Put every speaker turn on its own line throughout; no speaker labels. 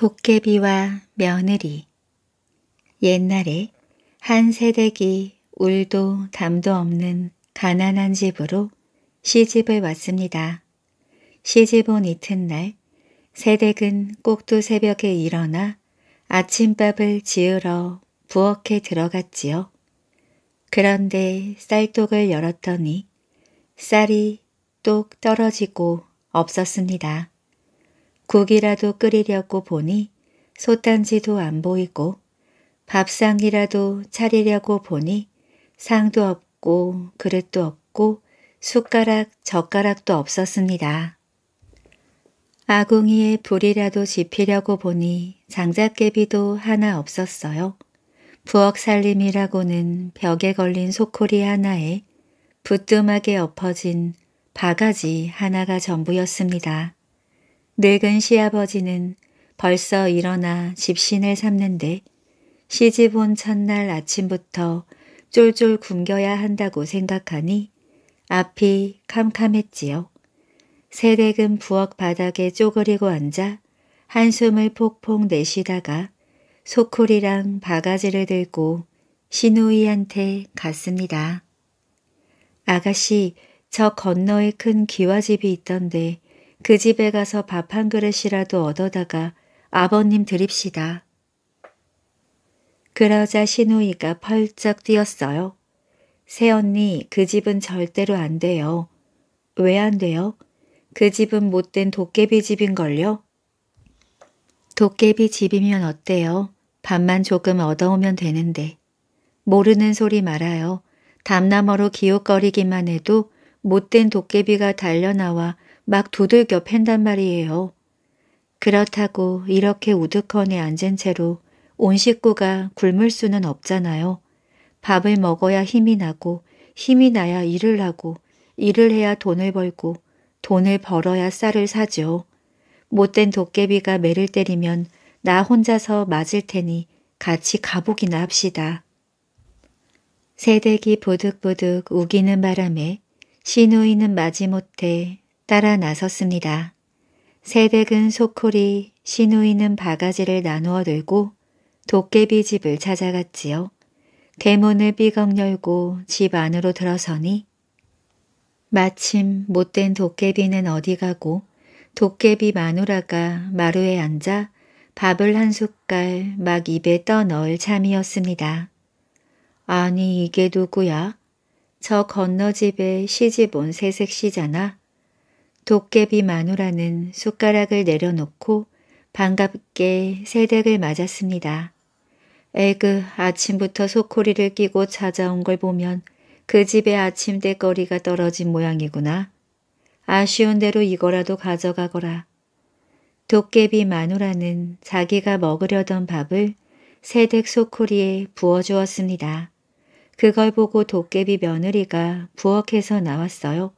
도깨비와 며느리 옛날에 한 세댁이 울도 담도 없는 가난한 집으로 시집을 왔습니다. 시집 온 이튿날 세댁은 꼭두 새벽에 일어나 아침밥을 지으러 부엌에 들어갔지요. 그런데 쌀독을 열었더니 쌀이 똑 떨어지고 없었습니다. 국이라도 끓이려고 보니 소단지도 안 보이고 밥상이라도 차리려고 보니 상도 없고 그릇도 없고 숟가락 젓가락도 없었습니다. 아궁이에 불이라도 지피려고 보니 장작개비도 하나 없었어요. 부엌 살림이라고는 벽에 걸린 소코리 하나에 부뚜막에 엎어진 바가지 하나가 전부였습니다. 늙은 시아버지는 벌써 일어나 집신을 삼는데 시집 온 첫날 아침부터 쫄쫄 굶겨야 한다고 생각하니 앞이 캄캄했지요. 세댁은 부엌 바닥에 쪼그리고 앉아 한숨을 폭폭 내쉬다가 소쿠리랑 바가지를 들고 시누이한테 갔습니다. 아가씨, 저 건너에 큰 기와집이 있던데 그 집에 가서 밥 한 그릇이라도 얻어다가 아버님 드립시다. 그러자 신우이가 펄쩍 뛰었어요. 새언니 그 집은 절대로 안 돼요. 왜 안 돼요? 그 집은 못된 도깨비 집인걸요? 도깨비 집이면 어때요? 밥만 조금 얻어오면 되는데. 모르는 소리 말아요. 담나머로 기웃거리기만 해도 못된 도깨비가 달려나와 막 도들겨 팬단 말이에요. 그렇다고 이렇게 우두커니 앉은 채로 온 식구가 굶을 수는 없잖아요. 밥을 먹어야 힘이 나고 힘이 나야 일을 하고 일을 해야 돈을 벌고 돈을 벌어야 쌀을 사죠. 못된 도깨비가 매를 때리면 나 혼자서 맞을 테니 같이 가보기나 합시다. 새댁이 보득보득 우기는 바람에 시누이는 마지못해 따라 나섰습니다. 새댁은 소콜이 시누이는 바가지를 나누어 들고 도깨비 집을 찾아갔지요. 대문을 삐걱 열고 집 안으로 들어서니 마침 못된 도깨비는 어디 가고 도깨비 마누라가 마루에 앉아 밥을 한 숟갈 막 입에 떠넣을 참이었습니다. 아니 이게 누구야? 저 건너집에 시집 온 새색시잖아. 도깨비 마누라는 숟가락을 내려놓고 반갑게 새댁을 맞았습니다. 에그 아침부터 소코리를 끼고 찾아온 걸 보면 그 집의 아침때거리가 떨어진 모양이구나. 아쉬운 대로 이거라도 가져가거라. 도깨비 마누라는 자기가 먹으려던 밥을 새댁 소코리에 부어주었습니다. 그걸 보고 도깨비 며느리가 부엌에서 나왔어요.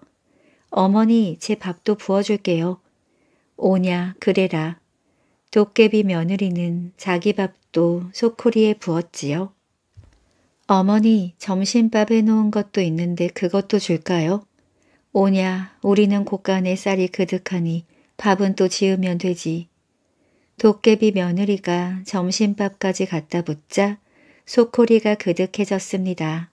어머니 제 밥도 부어줄게요. 오냐 그래라. 도깨비 며느리는 자기 밥도 소코리에 부었지요. 어머니 점심밥 해놓은 것도 있는데 그것도 줄까요? 오냐 우리는 곳간에 쌀이 그득하니 밥은 또 지으면 되지. 도깨비 며느리가 점심밥까지 갖다 붙자 소코리가 그득해졌습니다.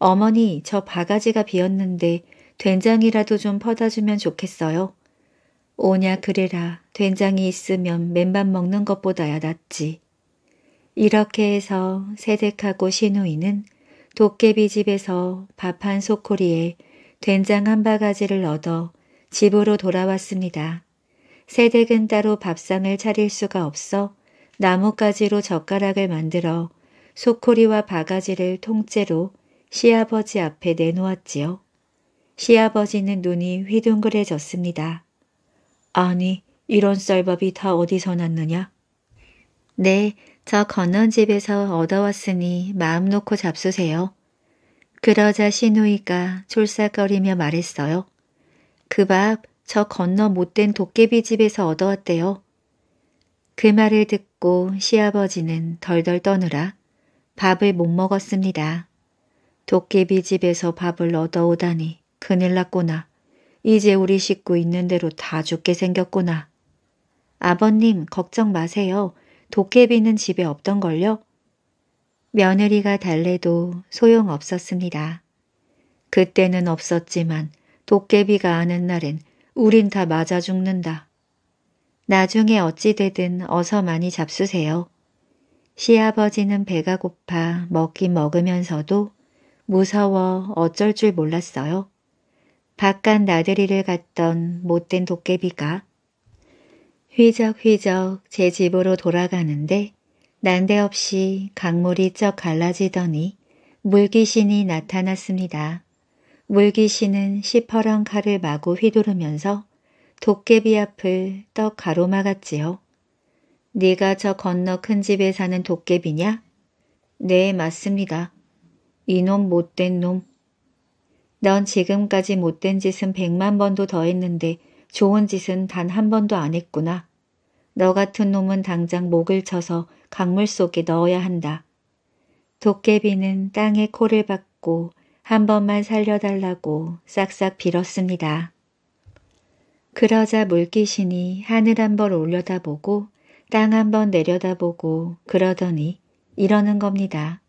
어머니 저 바가지가 비었는데 된장이라도 좀 퍼다주면 좋겠어요. 오냐 그래라 된장이 있으면 맨밥 먹는 것보다야 낫지. 이렇게 해서 세댁하고 시누이는 도깨비 집에서 밥 한 소코리에 된장 한 바가지를 얻어 집으로 돌아왔습니다. 세댁은 따로 밥상을 차릴 수가 없어 나뭇가지로 젓가락을 만들어 소코리와 바가지를 통째로 시아버지 앞에 내놓았지요. 시아버지는 눈이 휘둥그레졌습니다. 아니, 이런 쌀밥이 다 어디서 났느냐? 네, 저 건넌집에서 얻어왔으니 마음 놓고 잡수세요. 그러자 시누이가 졸싹거리며 말했어요. 그 밥 저 건너 못된 도깨비 집에서 얻어왔대요. 그 말을 듣고 시아버지는 덜덜 떠느라 밥을 못 먹었습니다. 도깨비 집에서 밥을 얻어오다니 큰일 났구나. 이제 우리 식구 있는 대로 다 죽게 생겼구나. 아버님 걱정 마세요. 도깨비는 집에 없던걸요? 며느리가 달래도 소용없었습니다. 그때는 없었지만 도깨비가 아는 날엔 우린 다 맞아 죽는다. 나중에 어찌되든 어서 많이 잡수세요. 시아버지는 배가 고파 먹긴 먹으면서도 무서워 어쩔 줄 몰랐어요. 바깥 나들이를 갔던 못된 도깨비가 휘적휘적 제 집으로 돌아가는데 난데없이 강물이 쩍 갈라지더니 물귀신이 나타났습니다. 물귀신은 시퍼런 칼을 마구 휘두르면서 도깨비 앞을 떡 가로막았지요. 네가 저 건너 큰 집에 사는 도깨비냐? 네, 맞습니다. 이놈 못된 놈. 넌 지금까지 못된 짓은 백만 번도 더 했는데 좋은 짓은 단 한 번도 안 했구나. 너 같은 놈은 당장 목을 쳐서 강물 속에 넣어야 한다. 도깨비는 땅에 코를 박고 한 번만 살려달라고 싹싹 빌었습니다. 그러자 물귀신이 하늘 한번 올려다보고 땅 한 번 내려다보고 그러더니 이러는 겁니다.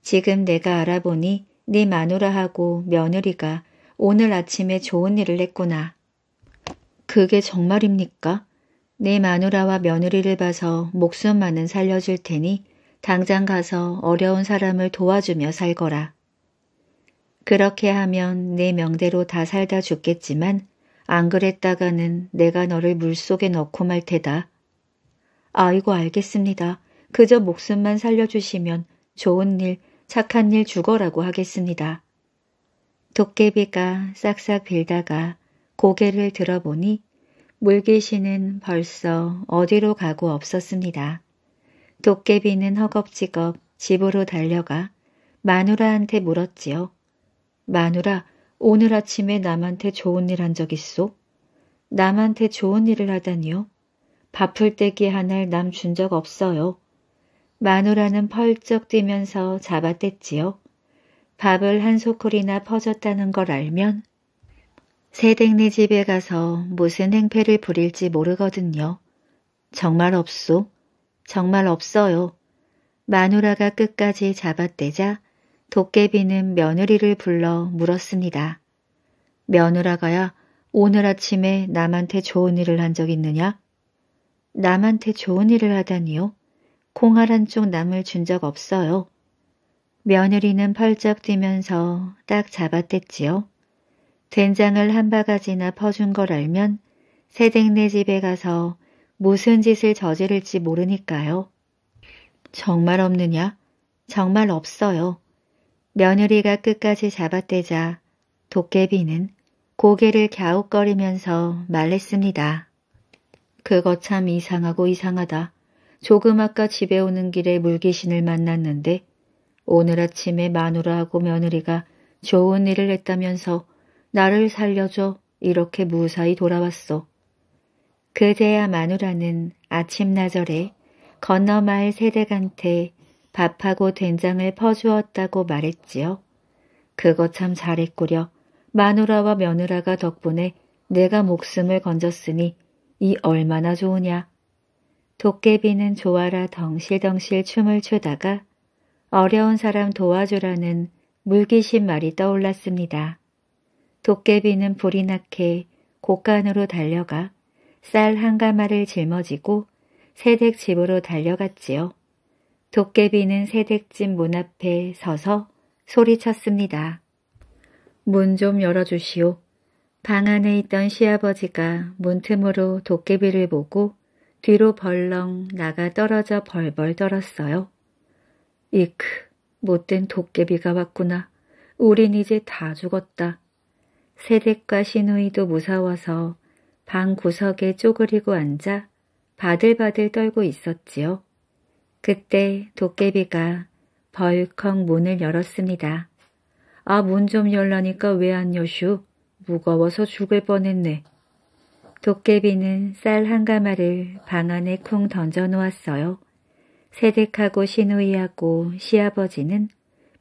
지금 내가 알아보니 네 마누라하고 며느리가 오늘 아침에 좋은 일을 했구나. 그게 정말입니까? 네 마누라와 며느리를 봐서 목숨만은 살려줄 테니 당장 가서 어려운 사람을 도와주며 살거라. 그렇게 하면 네 명대로 다 살다 죽겠지만 안 그랬다가는 내가 너를 물속에 넣고 말 테다. 아이고 알겠습니다. 그저 목숨만 살려주시면 좋은 일 착한 일 죽어라고 하겠습니다. 도깨비가 싹싹 빌다가 고개를 들어보니 물귀신은 벌써 어디로 가고 없었습니다. 도깨비는 허겁지겁 집으로 달려가 마누라한테 물었지요. 마누라, 오늘 아침에 남한테 좋은 일 한 적 있소? 남한테 좋은 일을 하다니요? 밥풀떼기 하나를 남 준 적 없어요. 마누라는 펄쩍 뛰면서 잡아댔지요. 밥을 한 소콜이나 퍼졌다는 걸 알면 새댁네 집에 가서 무슨 행패를 부릴지 모르거든요. 정말 없소. 정말 없어요. 마누라가 끝까지 잡아떼자 도깨비는 며느리를 불러 물었습니다. 며느라가야 오늘 아침에 남한테 좋은 일을 한 적 있느냐? 남한테 좋은 일을 하다니요? 콩알 한쪽 남을 준 적 없어요. 며느리는 펄쩍 뛰면서 딱잡았댔지요 된장을 한 바가지나 퍼준 걸 알면 새댁네 집에 가서 무슨 짓을 저지를지 모르니까요. 정말 없느냐? 정말 없어요. 며느리가 끝까지 잡아떼자 도깨비는 고개를 갸웃거리면서 말했습니다. 그거 참 이상하고 이상하다. 조금 아까 집에 오는 길에 물귀신을 만났는데 오늘 아침에 마누라하고 며느리가 좋은 일을 했다면서 나를 살려줘 이렇게 무사히 돌아왔어. 그제야 마누라는 아침나절에 건너마을 세댁한테 밥하고 된장을 퍼주었다고 말했지요. 그거 참 잘했구려. 마누라와 며느라가 덕분에 내가 목숨을 건졌으니 이 얼마나 좋으냐. 도깨비는 좋아라 덩실덩실 춤을 추다가 어려운 사람 도와주라는 물귀신 말이 떠올랐습니다. 도깨비는 불이 나게 곳간으로 달려가 쌀 한 가마를 짊어지고 새댁 집으로 달려갔지요. 도깨비는 새댁집 문 앞에 서서 소리쳤습니다. 문 좀 열어주시오. 방 안에 있던 시아버지가 문틈으로 도깨비를 보고 뒤로 벌렁 나가 떨어져 벌벌 떨었어요. 이크, 못된 도깨비가 왔구나. 우린 이제 다 죽었다. 세댁과 시누이도 무서워서 방 구석에 쪼그리고 앉아 바들바들 떨고 있었지요. 그때 도깨비가 벌컥 문을 열었습니다. 아, 문 좀 열라니까 왜 안 여슈? 무거워서 죽을 뻔했네. 도깨비는 쌀 한 가마를 방 안에 쿵 던져놓았어요. 세득하고 시누이하고 시아버지는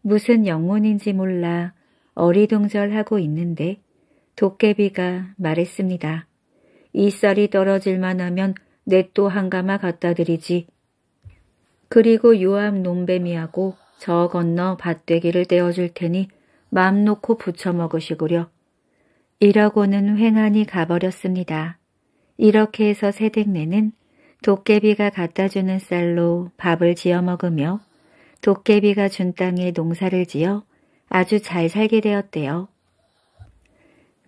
무슨 영혼인지 몰라 어리둥절하고 있는데 도깨비가 말했습니다. 이 쌀이 떨어질만 하면 내 또 한 가마 갖다 드리지. 그리고 요암 놈뱀이하고 저 건너 밭대기를 떼어줄 테니 맘 놓고 부쳐 먹으시구려. 이러고는 횡하니 가버렸습니다. 이렇게 해서 세댁네는 도깨비가 갖다주는 쌀로 밥을 지어 먹으며 도깨비가 준 땅에 농사를 지어 아주 잘 살게 되었대요.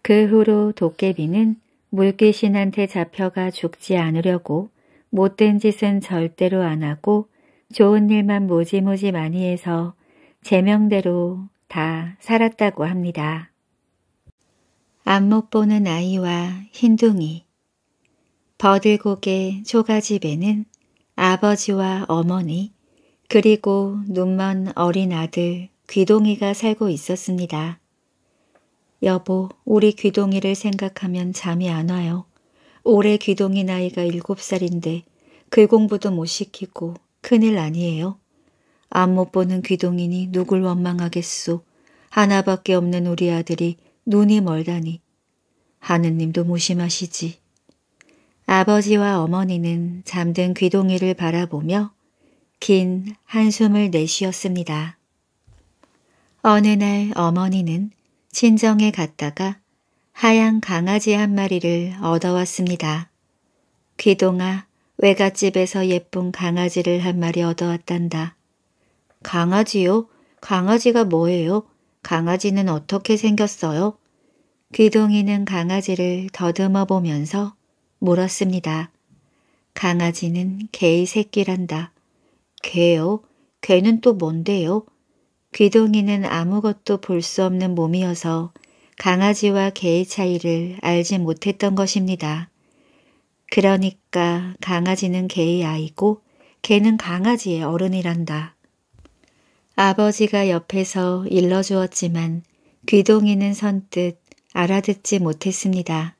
그 후로 도깨비는 물귀신한테 잡혀가 죽지 않으려고 못된 짓은 절대로 안 하고 좋은 일만 무지무지 많이 해서 제명대로 다 살았다고 합니다. 안못 보는 아이와 흰둥이 버들고개 초가집에는 아버지와 어머니 그리고 눈먼 어린 아들 귀동이가 살고 있었습니다. 여보, 우리 귀동이를 생각하면 잠이 안 와요. 올해 귀동이 나이가 7살인데 글 공부도 못 시키고 큰일 아니에요. 안못 보는 귀동이니 누굴 원망하겠소. 하나밖에 없는 우리 아들이 눈이 멀다니 하느님도 무심하시지. 아버지와 어머니는 잠든 귀동이를 바라보며 긴 한숨을 내쉬었습니다. 어느 날 어머니는 친정에 갔다가 하얀 강아지 한 마리를 얻어왔습니다. 귀동아 외갓집에서 예쁜 강아지를 한 마리 얻어왔단다. 강아지요? 강아지가 뭐예요? 강아지는 어떻게 생겼어요? 귀둥이는 강아지를 더듬어 보면서 물었습니다. 강아지는 개의 새끼란다. 개요? 개는 또 뭔데요? 귀둥이는 아무것도 볼 수 없는 몸이어서 강아지와 개의 차이를 알지 못했던 것입니다. 그러니까 강아지는 개의 아이고 개는 강아지의 어른이란다. 아버지가 옆에서 일러주었지만 귀동이는 선뜻 알아듣지 못했습니다.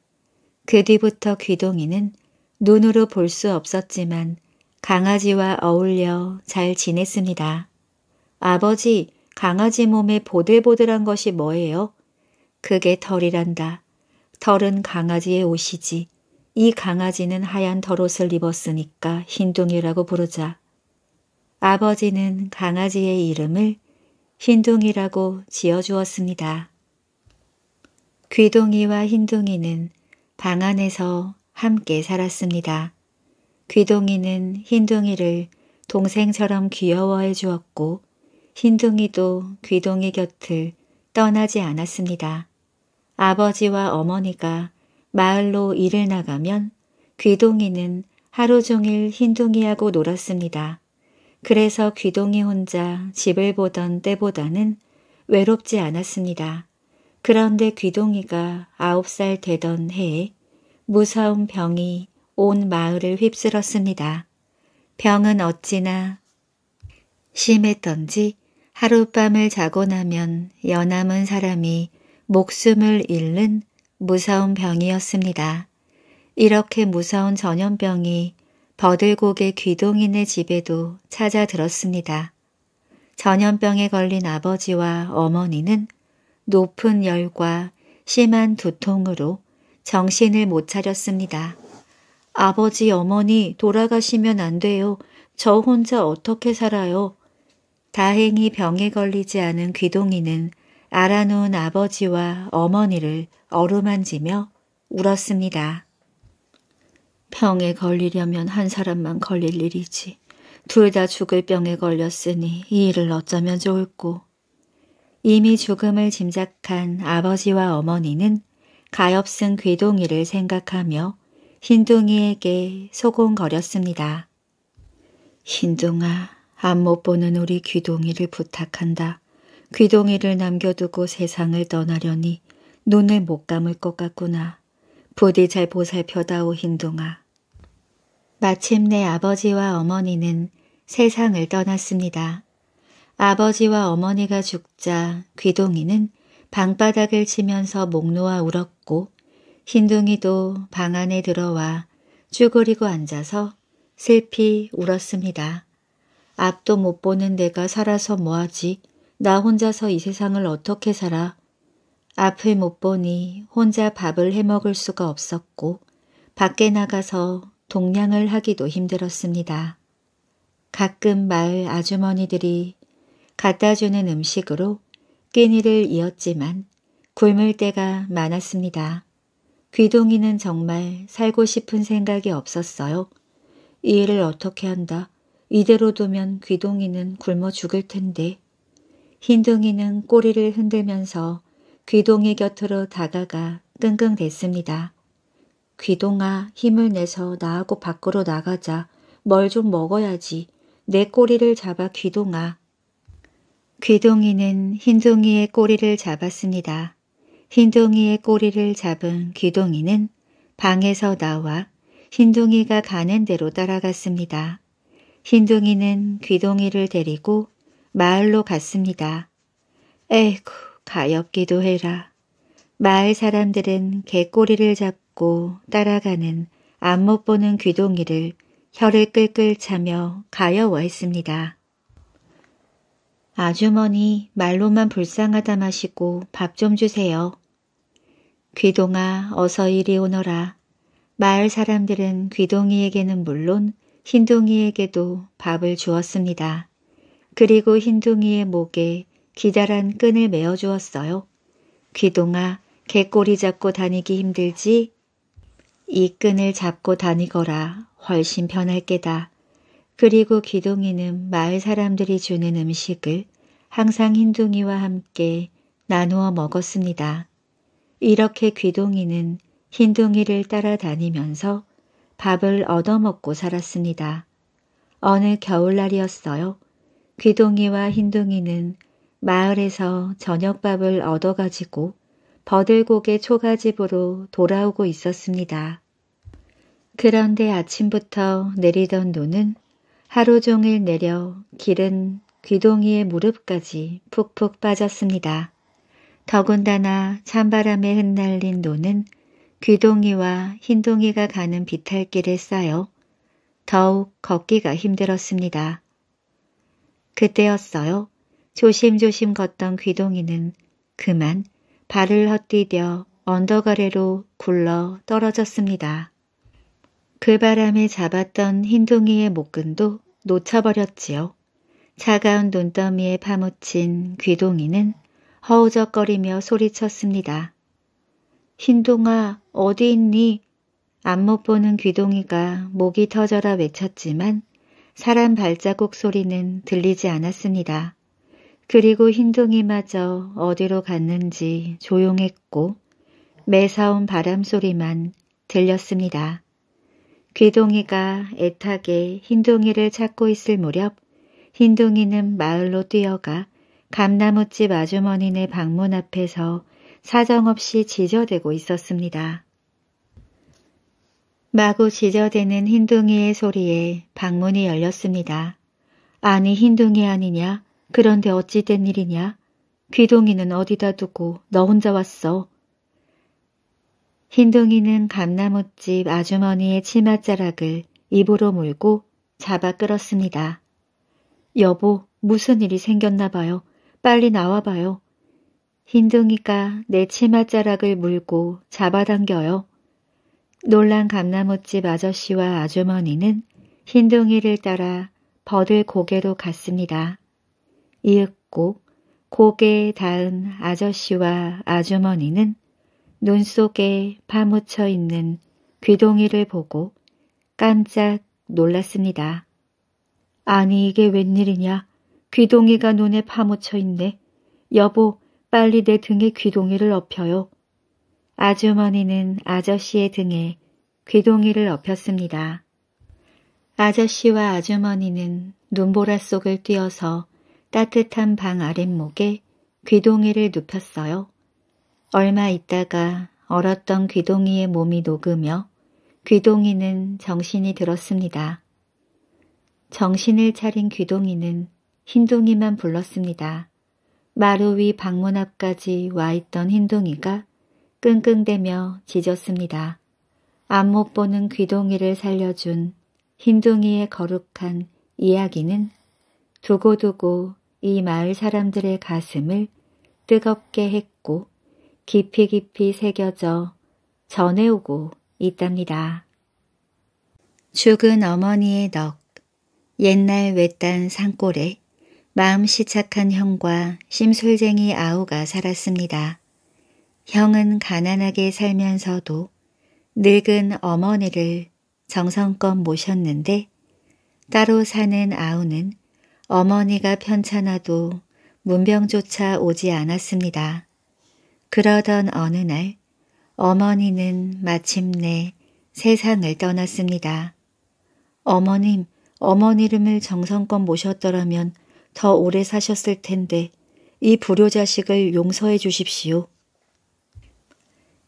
그 뒤부터 귀동이는 눈으로 볼 수 없었지만 강아지와 어울려 잘 지냈습니다. 아버지, 강아지 몸에 보들보들한 것이 뭐예요? 그게 털이란다. 털은 강아지의 옷이지. 이 강아지는 하얀 털옷을 입었으니까 흰둥이라고 부르자. 아버지는 강아지의 이름을 흰둥이라고 지어주었습니다. 귀둥이와 흰둥이는 방 안에서 함께 살았습니다. 귀둥이는 흰둥이를 동생처럼 귀여워해 주었고 흰둥이도 귀둥이 곁을 떠나지 않았습니다. 아버지와 어머니가 마을로 일을 나가면 귀둥이는 하루 종일 흰둥이하고 놀았습니다. 그래서 귀동이 혼자 집을 보던 때보다는 외롭지 않았습니다. 그런데 귀동이가 아홉 살 되던 해에 무서운 병이 온 마을을 휩쓸었습니다. 병은 어찌나 심했던지 하룻밤을 자고 나면 여남은 사람이 목숨을 잃는 무서운 병이었습니다. 이렇게 무서운 전염병이 버들곡의 귀동인의 집에도 찾아 들었습니다. 전염병에 걸린 아버지와 어머니는 높은 열과 심한 두통으로 정신을 못 차렸습니다. 아버지, 어머니 돌아가시면 안 돼요. 저 혼자 어떻게 살아요? 다행히 병에 걸리지 않은 귀동이는 알아놓은 아버지와 어머니를 어루만지며 울었습니다. 병에 걸리려면 한 사람만 걸릴 일이지. 둘 다 죽을 병에 걸렸으니 이 일을 어쩌면 좋을꼬. 이미 죽음을 짐작한 아버지와 어머니는 가엾은 귀동이를 생각하며 흰둥이에게 소곤거렸습니다. 흰둥아, 안 못 보는 우리 귀동이를 부탁한다. 귀동이를 남겨두고 세상을 떠나려니 눈을 못 감을 것 같구나. 부디 잘 보살펴다오 흰둥아. 마침내 아버지와 어머니는 세상을 떠났습니다. 아버지와 어머니가 죽자 귀동이는 방바닥을 치면서 목 놓아 울었고 흰둥이도 방 안에 들어와 쭈그리고 앉아서 슬피 울었습니다. 앞도 못 보는 내가 살아서 뭐하지? 나 혼자서 이 세상을 어떻게 살아? 앞을 못 보니 혼자 밥을 해먹을 수가 없었고 밖에 나가서 동냥을 하기도 힘들었습니다. 가끔 마을 아주머니들이 갖다주는 음식으로 끼니를 이었지만 굶을 때가 많았습니다. 귀동이는 정말 살고 싶은 생각이 없었어요. 이 일을 어떻게 한다. 이대로 두면 귀동이는 굶어 죽을 텐데. 흰둥이는 꼬리를 흔들면서 귀동이 곁으로 다가가 끙끙댔습니다. 귀동아 힘을 내서 나하고 밖으로 나가자. 뭘 좀 먹어야지. 내 꼬리를 잡아 귀동아. 귀동이는 흰둥이의 꼬리를 잡았습니다. 흰둥이의 꼬리를 잡은 귀동이는 방에서 나와 흰둥이가 가는 대로 따라갔습니다. 흰둥이는 귀동이를 데리고 마을로 갔습니다. 에이구 가엾기도 해라. 마을 사람들은 개꼬리를 잡고 잡고 따라가는 안 못 보는 귀동이를 혀를 끌끌 차며 가여워했습니다. 아주머니 말로만 불쌍하다 마시고 밥 좀 주세요. 귀동아 어서 이리 오너라. 마을 사람들은 귀동이에게는 물론 흰둥이에게도 밥을 주었습니다. 그리고 흰둥이의 목에 기다란 끈을 메어 주었어요. 귀동아 개꼬리 잡고 다니기 힘들지 이 끈을 잡고 다니거라 훨씬 편할 게다. 그리고 기둥이는 마을 사람들이 주는 음식을 항상 흰둥이와 함께 나누어 먹었습니다. 이렇게 귀둥이는 흰둥이를 따라다니면서 밥을 얻어먹고 살았습니다. 어느 겨울날이었어요. 귀둥이와 흰둥이는 마을에서 저녁밥을 얻어가지고 버들고개 초가집으로 돌아오고 있었습니다. 그런데 아침부터 내리던 눈은 하루 종일 내려 길은 귀동이의 무릎까지 푹푹 빠졌습니다. 더군다나 찬바람에 흩날린 노는 귀동이와 흰동이가 가는 비탈길에 쌓여 더욱 걷기가 힘들었습니다. 그때였어요. 조심조심 걷던 귀동이는 그만 발을 헛디뎌 언덕 아래로 굴러 떨어졌습니다. 그 바람에 잡았던 흰둥이의 목근도 놓쳐버렸지요. 차가운 눈더미에 파묻힌 귀동이는 허우적거리며 소리쳤습니다. 흰둥아 어디 있니? 안 못 보는 귀동이가 목이 터져라 외쳤지만 사람 발자국 소리는 들리지 않았습니다. 그리고 흰둥이마저 어디로 갔는지 조용했고 매사운 바람소리만 들렸습니다. 귀동이가 애타게 흰둥이를 찾고 있을 무렵 흰둥이는 마을로 뛰어가 감나무집 아주머니네 방문 앞에서 사정없이 지저대고 있었습니다. 마구 지저대는 흰둥이의 소리에 방문이 열렸습니다. 아니 흰둥이 아니냐? 그런데 어찌 된 일이냐? 귀동이는 어디다 두고 너 혼자 왔어? 흰둥이는 감나무집 아주머니의 치맛자락을 입으로 물고 잡아 끌었습니다. 여보, 무슨 일이 생겼나 봐요. 빨리 나와 봐요. 흰둥이가 내 치맛자락을 물고 잡아당겨요. 놀란 감나무집 아저씨와 아주머니는 흰둥이를 따라 버들 고개로 갔습니다. 이윽고 고개 닿은 아저씨와 아주머니는 눈 속에 파묻혀 있는 귀동이를 보고 깜짝 놀랐습니다. 아니 이게 웬일이냐. 귀동이가 눈에 파묻혀 있네. 여보 빨리 내 등에 귀동이를 업혀요 아주머니는 아저씨의 등에 귀동이를 업혔습니다 아저씨와 아주머니는 눈보라 속을 뛰어서 따뜻한 방 아랫목에 귀동이를 눕혔어요. 얼마 있다가 얼었던 귀동이의 몸이 녹으며 귀동이는 정신이 들었습니다. 정신을 차린 귀동이는 흰둥이만 불렀습니다. 마루 위 방문 앞까지 와 있던 흰둥이가 끙끙대며 짖었습니다. 안 못 보는 귀동이를 살려준 흰둥이의 거룩한 이야기는 두고두고 이 마을 사람들의 가슴을 뜨겁게 했고 깊이 깊이 새겨져 전해오고 있답니다. 죽은 어머니의 넋, 옛날 외딴 산골에 마음시 착한 형과 심술쟁이 아우가 살았습니다. 형은 가난하게 살면서도 늙은 어머니를 정성껏 모셨는데 따로 사는 아우는 어머니가 편찮아도 문병조차 오지 않았습니다. 그러던 어느 날 어머니는 마침내 세상을 떠났습니다. 어머님, 어머니 이름을 정성껏 모셨더라면 더 오래 사셨을 텐데 이 불효자식을 용서해 주십시오.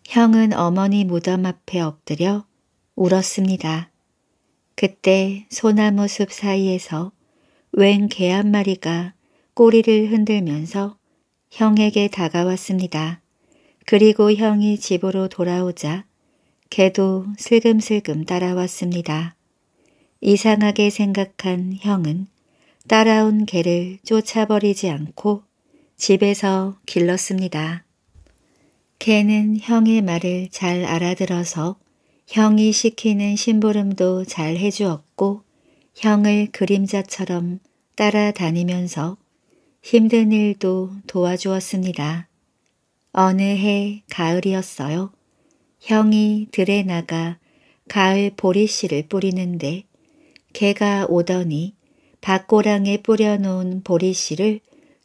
형은 어머니 무덤 앞에 엎드려 울었습니다. 그때 소나무 숲 사이에서 웬개한 마리가 꼬리를 흔들면서 형에게 다가왔습니다. 그리고 형이 집으로 돌아오자 개도 슬금슬금 따라왔습니다. 이상하게 생각한 형은 따라온 개를 쫓아버리지 않고 집에서 길렀습니다. 개는 형의 말을 잘 알아들어서 형이 시키는 심부름도 잘 해주었고 형을 그림자처럼 따라다니면서 힘든 일도 도와주었습니다. 어느 해 가을이었어요. 형이 들에 나가 가을 보리씨를 뿌리는데 개가 오더니 밭고랑에 뿌려놓은 보리씨를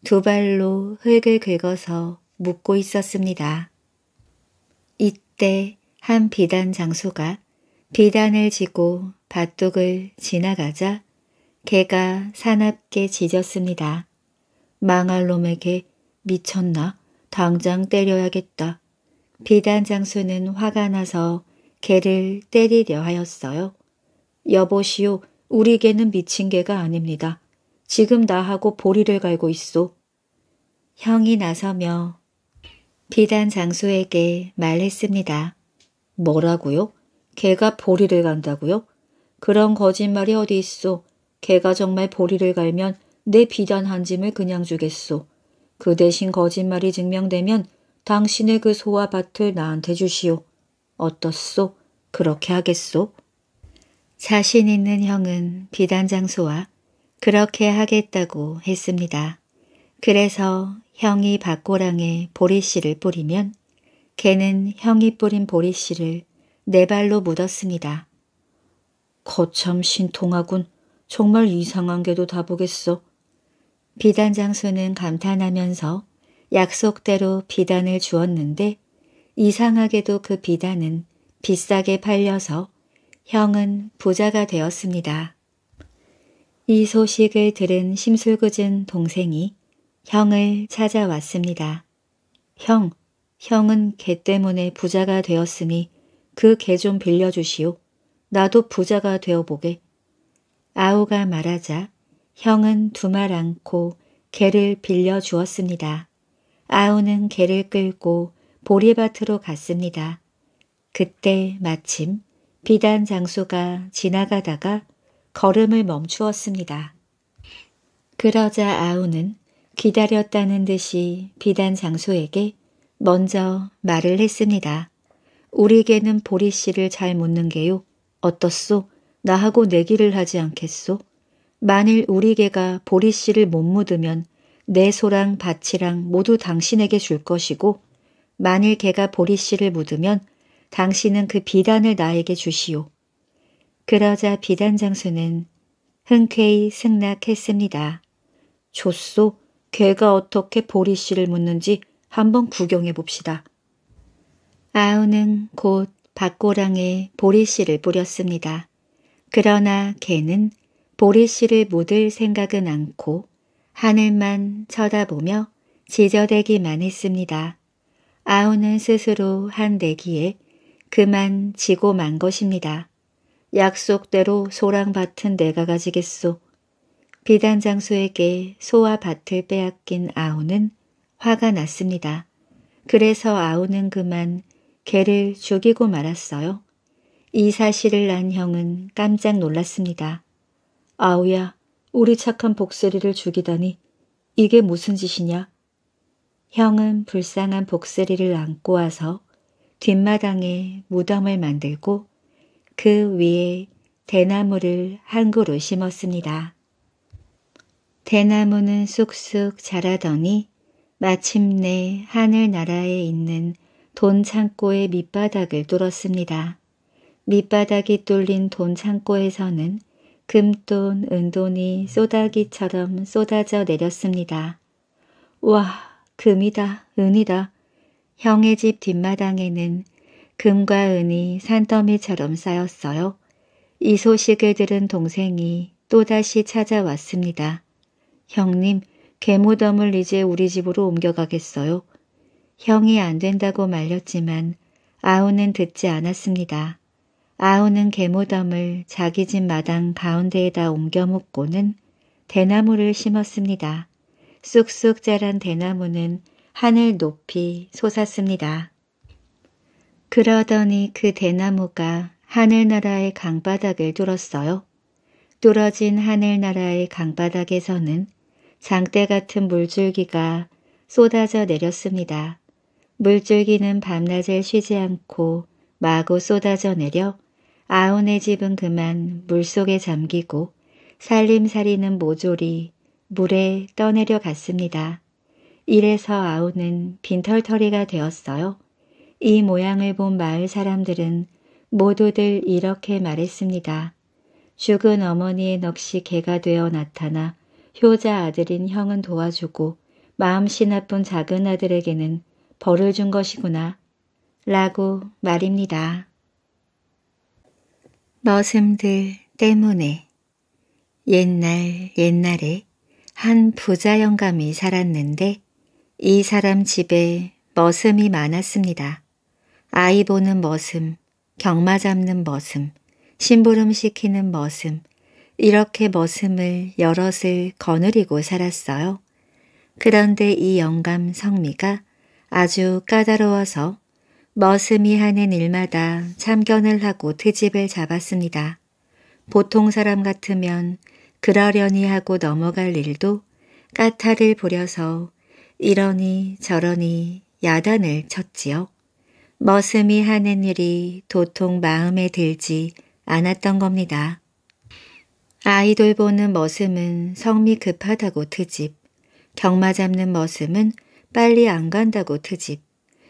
두 발로 흙을 긁어서 묻고 있었습니다. 이때 한 비단 장수가 비단을 지고 밭둑을 지나가자 개가 사납게 짖었습니다. 망할 놈에게 미쳤나? 당장 때려야겠다. 비단 장수는 화가 나서 개를 때리려 하였어요. 여보시오, 우리 개는 미친 개가 아닙니다. 지금 나하고 보리를 갈고 있소. 형이 나서며 비단 장수에게 말했습니다. 뭐라고요? 개가 보리를 간다고요? 그런 거짓말이 어디 있어 개가 정말 보리를 갈면 내 비단 한 짐을 그냥 주겠소. 그 대신 거짓말이 증명되면 당신의 그 소와 밭을 나한테 주시오. 어떻소? 그렇게 하겠소? 자신 있는 형은 비단 장소와 그렇게 하겠다고 했습니다. 그래서 형이 밭고랑에 보리씨를 뿌리면 개는 형이 뿌린 보리씨를 네 발로 묻었습니다. 거참 신통하군. 정말 이상한 게도 다 보겠어. 비단 장수는 감탄하면서 약속대로 비단을 주었는데 이상하게도 그 비단은 비싸게 팔려서 형은 부자가 되었습니다. 이 소식을 들은 심술궂은 동생이 형을 찾아왔습니다. 형, 형은 개 때문에 부자가 되었으니 그개좀 빌려주시오. 나도 부자가 되어보게. 아우가 말하자 형은 두 말 않고 개를 빌려주었습니다. 아우는 개를 끌고 보리밭으로 갔습니다. 그때 마침 비단 장수가 지나가다가 걸음을 멈추었습니다. 그러자 아우는 기다렸다는 듯이 비단 장수에게 먼저 말을 했습니다. 우리에게는 보리 씨를 잘 묻는 게요. 어떻소? 나하고 내기를 하지 않겠소? 만일 우리개가 보리 씨를 못 묻으면 내 소랑 밭이랑 모두 당신에게 줄 것이고 만일 개가 보리 씨를 묻으면 당신은 그 비단을 나에게 주시오. 그러자 비단 장수는 흔쾌히 승낙했습니다. 좋소, 개가 어떻게 보리 씨를 묻는지 한번 구경해 봅시다. 아우는 곧 밭고랑에 보리씨를 뿌렸습니다. 그러나 개는 보리씨를 묻을 생각은 않고 하늘만 쳐다보며 지저대기만 했습니다. 아우는 스스로 한 내기에 그만 지고 만 것입니다. 약속대로 소랑 밭은 내가 가지겠소. 비단 장수에게 소와 밭을 빼앗긴 아우는 화가 났습니다. 그래서 아우는 그만 개를 죽이고 말았어요. 이 사실을 난 형은 깜짝 놀랐습니다. 아우야, 우리 착한 복세리를 죽이다니 이게 무슨 짓이냐? 형은 불쌍한 복세리를 안고 와서 뒷마당에 무덤을 만들고 그 위에 대나무를 한 그루 심었습니다. 대나무는 쑥쑥 자라더니 마침내 하늘나라에 있는 돈 창고의 밑바닥을 뚫었습니다. 밑바닥이 뚫린 돈 창고에서는 금돈, 은돈이 쏟아기처럼 쏟아져 내렸습니다. 와, 금이다, 은이다. 형의 집 뒷마당에는 금과 은이 산더미처럼 쌓였어요. 이 소식을 들은 동생이 또다시 찾아왔습니다. 형님, 개무덤을 이제 우리 집으로 옮겨가겠어요. 형이 안 된다고 말렸지만 아우는 듣지 않았습니다. 아우는 개모덤을 자기 집 마당 가운데에다 옮겨 묶고는 대나무를 심었습니다. 쑥쑥 자란 대나무는 하늘 높이 솟았습니다. 그러더니 그 대나무가 하늘나라의 강바닥을 뚫었어요. 뚫어진 하늘나라의 강바닥에서는 장대 같은 물줄기가 쏟아져 내렸습니다. 물줄기는 밤낮을 쉬지 않고 마구 쏟아져 내려 아온의 집은 그만 물속에 잠기고 살림살이는 모조리 물에 떠내려 갔습니다. 이래서 아온은 빈털터리가 되었어요. 이 모양을 본 마을 사람들은 모두들 이렇게 말했습니다. 죽은 어머니의 넋이 개가 되어 나타나 효자 아들인 형은 도와주고 마음씨 나쁜 작은 아들에게는 벌을 준 것이구나 라고 말입니다. 머슴들 때문에 옛날 옛날에 한 부자 영감이 살았는데 이 사람 집에 머슴이 많았습니다. 아이 보는 머슴, 경마 잡는 머슴, 심부름 시키는 머슴, 이렇게 머슴을 여럿을 거느리고 살았어요. 그런데 이 영감 성미가 아주 까다로워서 머슴이 하는 일마다 참견을 하고 트집을 잡았습니다. 보통 사람 같으면 그러려니 하고 넘어갈 일도 까탈을 부려서 이러니 저러니 야단을 쳤지요. 머슴이 하는 일이 도통 마음에 들지 않았던 겁니다. 아이돌 보는 머슴은 성미 급하다고 트집, 경마 잡는 머슴은 빨리 안 간다고 트집. 그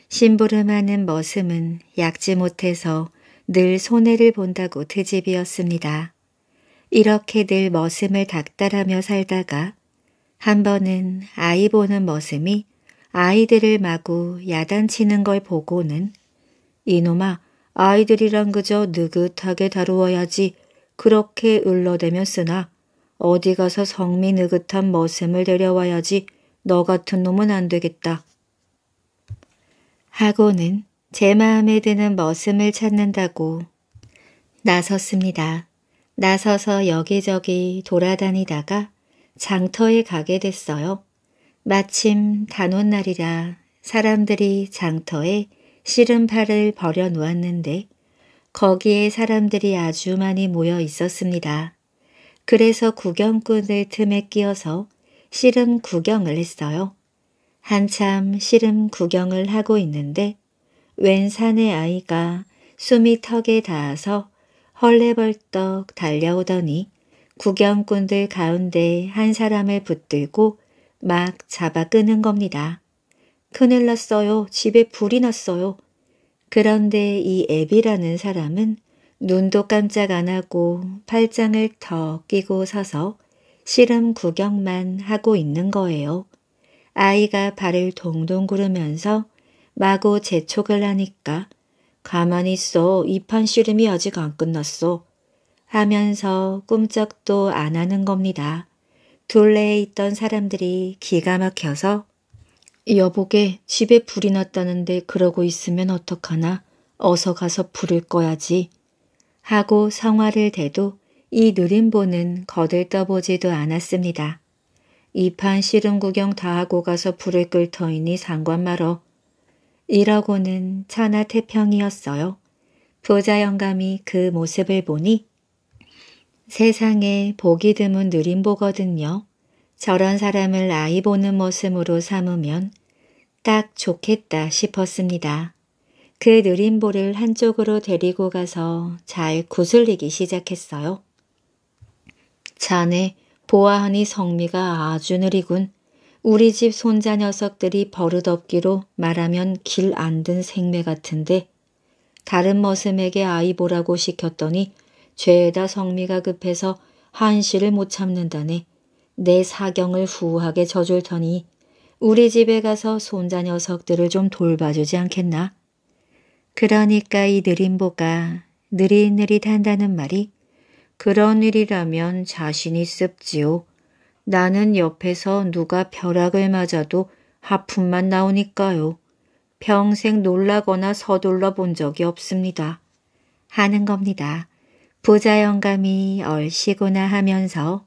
심부름하는 머슴은 약지 못해서 늘 손해를 본다고 트집이었습니다. 그 이렇게 늘 머슴을 닥달하며 살다가 한 번은 아이 보는 머슴이 아이들을 마구 야단치는 걸 보고는 이놈아 아이들이랑 그저 느긋하게 다루어야지 그렇게 울러대며 쓰나 어디 가서 성미 느긋한 머슴을 데려와야지 너 같은 놈은 안 되겠다. 하고는 제 마음에 드는 머슴을 찾는다고 나섰습니다. 나서서 여기저기 돌아다니다가 장터에 가게 됐어요. 마침 단오날이라 사람들이 장터에 씨름팔을 버려 놓았는데 거기에 사람들이 아주 많이 모여 있었습니다. 그래서 구경꾼을 틈에 끼어서 씨름 구경을 했어요. 한참 씨름 구경을 하고 있는데 웬산내 아이가 숨이 턱에 닿아서 헐레벌떡 달려오더니 구경꾼들 가운데 한 사람을 붙들고 막 잡아 끄는 겁니다. 큰일 났어요. 집에 불이 났어요. 그런데 이 앱이라는 사람은 눈도 깜짝 안 하고 팔짱을 턱 끼고 서서 씨름 구경만 하고 있는 거예요. 아이가 발을 동동 구르면서 마구 재촉을 하니까 가만히 있어 이 판 씨름이 아직 안 끝났어 하면서 꿈쩍도 안 하는 겁니다. 둘레에 있던 사람들이 기가 막혀서 여보게 집에 불이 났다는데 그러고 있으면 어떡하나 어서 가서 불을 꺼야지 하고 성화를 대도 이 누림보는 거들떠보지도 않았습니다. 이 판 씨름 구경 다 하고 가서 불을 끌 터이니 상관마러. 이러고는 차나 태평이었어요. 부자 영감이 그 모습을 보니 세상에 보기 드문 누림보거든요. 저런 사람을 아이 보는 모습으로 삼으면 딱 좋겠다 싶었습니다. 그 느림보를 한쪽으로 데리고 가서 잘 구슬리기 시작했어요. 자네 보아하니 성미가 아주 느리군. 우리 집 손자 녀석들이 버릇없기로 말하면 길 안 든 생매 같은데 다른 머슴에게 아이 보라고 시켰더니 죄다 성미가 급해서 한시를 못 참는다네. 내 사경을 후하게 져줄 터니 우리 집에 가서 손자 녀석들을 좀 돌봐주지 않겠나? 그러니까 이 느림보가 느릿느릿한다는 말이 그런 일이라면 자신이 씁지요. 나는 옆에서 누가 벼락을 맞아도 하품만 나오니까요. 평생 놀라거나 서둘러 본 적이 없습니다. 하는 겁니다. 부자 영감이 얼씨구나 하면서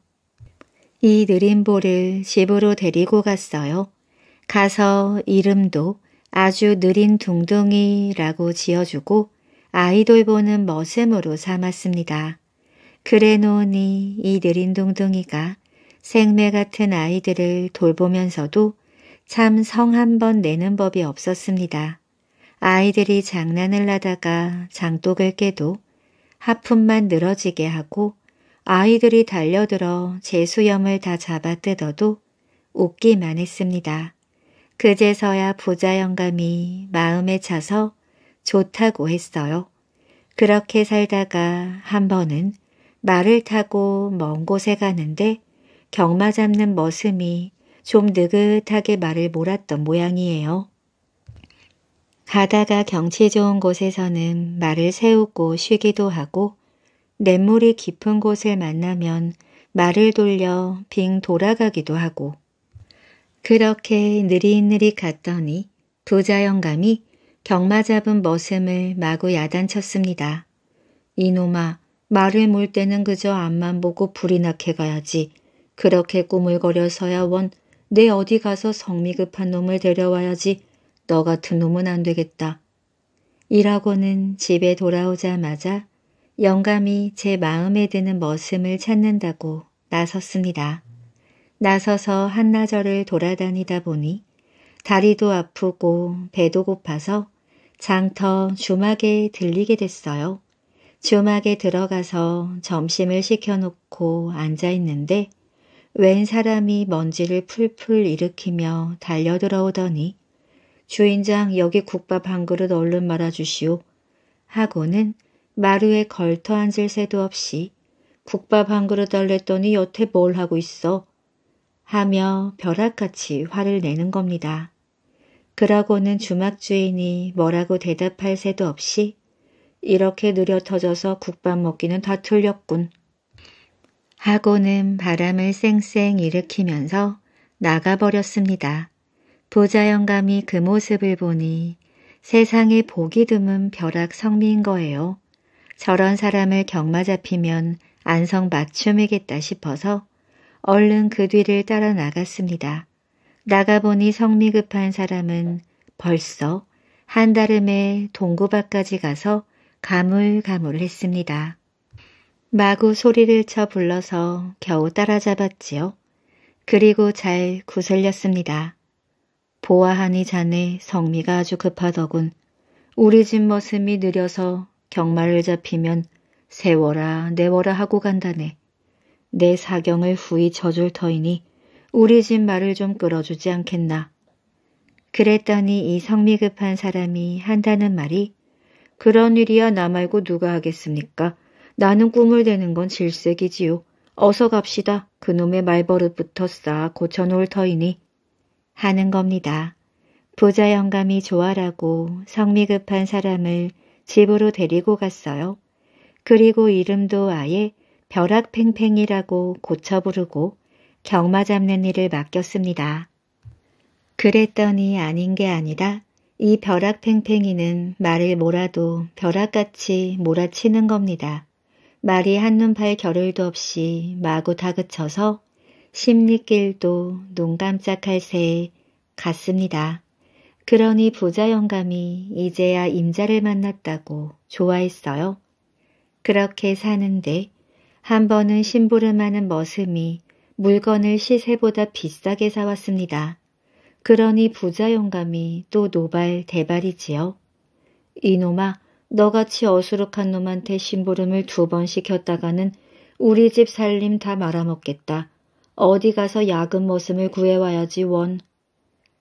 이 느린보를 집으로 데리고 갔어요. 가서 이름도 아주 느린 둥둥이라고 지어주고 아이돌 보는 머슴으로 삼았습니다. 그래 놓으니 이 느린 동동이가 생매 같은 아이들을 돌보면서도 참 성 한번 내는 법이 없었습니다. 아이들이 장난을 하다가 장독을 깨도 하품만 늘어지게 하고 아이들이 달려들어 재 수염을 다 잡아 뜯어도 웃기만 했습니다. 그제서야 부자 영감이 마음에 차서 좋다고 했어요. 그렇게 살다가 한 번은 말을 타고 먼 곳에 가는데 경마 잡는 머슴이 좀 느긋하게 말을 몰았던 모양이에요. 가다가 경치 좋은 곳에서는 말을 세우고 쉬기도 하고 냇물이 깊은 곳을 만나면 말을 돌려 빙 돌아가기도 하고 그렇게 느릿느릿 갔더니 부자 영감이 경마 잡은 머슴을 마구 야단쳤습니다. 이놈아 말을 몰 때는 그저 앞만 보고 불이 나게 가야지. 그렇게 꾸물거려서야 원, 내 어디 가서 성미급한 놈을 데려와야지. 너 같은 놈은 안 되겠다. 이라고는 집에 돌아오자마자 영감이 제 마음에 드는 머슴을 찾는다고 나섰습니다. 나서서 한나절을 돌아다니다 보니 다리도 아프고 배도 고파서 장터 주막에 들리게 됐어요. 주막에 들어가서 점심을 시켜놓고 앉아있는데 웬 사람이 먼지를 풀풀 일으키며 달려들어오더니 주인장 여기 국밥 한 그릇 얼른 말아주시오 하고는 마루에 걸터 앉을 새도 없이 국밥 한 그릇 달랬더니 여태 뭘 하고 있어 하며 벼락같이 화를 내는 겁니다. 그러고는 주막 주인이 뭐라고 대답할 새도 없이 이렇게 느려 터져서 국밥 먹기는 다 틀렸군. 하고는 바람을 쌩쌩 일으키면서 나가버렸습니다. 부자영감이그 모습을 보니 세상에 보기 드문 벼락 성미인 거예요. 저런 사람을 경마 잡히면 안성 맞춤이겠다 싶어서 얼른 그 뒤를 따라 나갔습니다. 나가보니 성미 급한 사람은 벌써 한달음에 동구밭까지 가서 가물가물했습니다. 마구 소리를 쳐 불러서 겨우 따라잡았지요. 그리고 잘 구슬렸습니다. 보아하니 자네 성미가 아주 급하더군. 우리 집 머슴이 느려서 경마를 잡히면 세워라 내워라 하고 간다네. 내 사경을 후히 져줄 터이니 우리 집 말을 좀 끌어주지 않겠나. 그랬더니 이 성미급한 사람이 한다는 말이 그런 일이야 나 말고 누가 하겠습니까? 나는 꿈을 대는 건 질색이지요. 어서 갑시다. 그놈의 말버릇부터 싹 고쳐놓을 터이니. 하는 겁니다. 부자 영감이 좋아라고 성미급한 사람을 집으로 데리고 갔어요. 그리고 이름도 아예 벼락팽팽이라고 고쳐 부르고 경마 잡는 일을 맡겼습니다. 그랬더니 아닌 게 아니다. 이 벼락팽팽이는 말을 몰아도 벼락같이 몰아치는 겁니다. 말이 한눈팔 겨를도 없이 마구 다그쳐서 심리길도 눈 깜짝할 새에 갔습니다. 그러니 부자 영감이 이제야 임자를 만났다고 좋아했어요. 그렇게 사는데 한 번은 심부름하는 머슴이 물건을 시세보다 비싸게 사왔습니다. 그러니 부자 영감이 또 노발 대발이지요. 이놈아 너같이 어수룩한 놈한테 심부름을 두 번 시켰다가는 우리 집 살림 다 말아먹겠다. 어디 가서 야근 머슴을 구해와야지 원.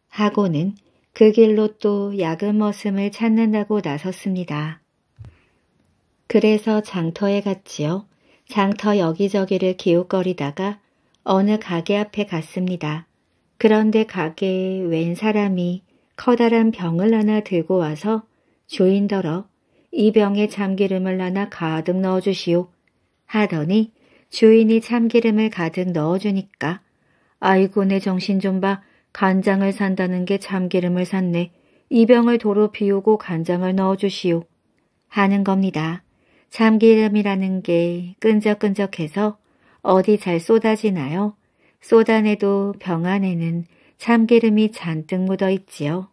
하고는 그 길로 또 야근 머슴을 찾는다고 나섰습니다. 그래서 장터에 갔지요. 장터 여기저기를 기웃거리다가 어느 가게 앞에 갔습니다. 그런데 가게에 웬 사람이 커다란 병을 하나 들고 와서 주인더러 이 병에 참기름을 하나 가득 넣어주시오 하더니 주인이 참기름을 가득 넣어주니까 아이고 내 정신 좀 봐. 간장을 산다는 게 참기름을 샀네. 이 병을 도로 비우고 간장을 넣어주시오. 하는 겁니다. 참기름이라는 게 끈적끈적해서 어디 잘 쏟아지나요? 쏟아내도 병 안에는 참기름이 잔뜩 묻어 있지요.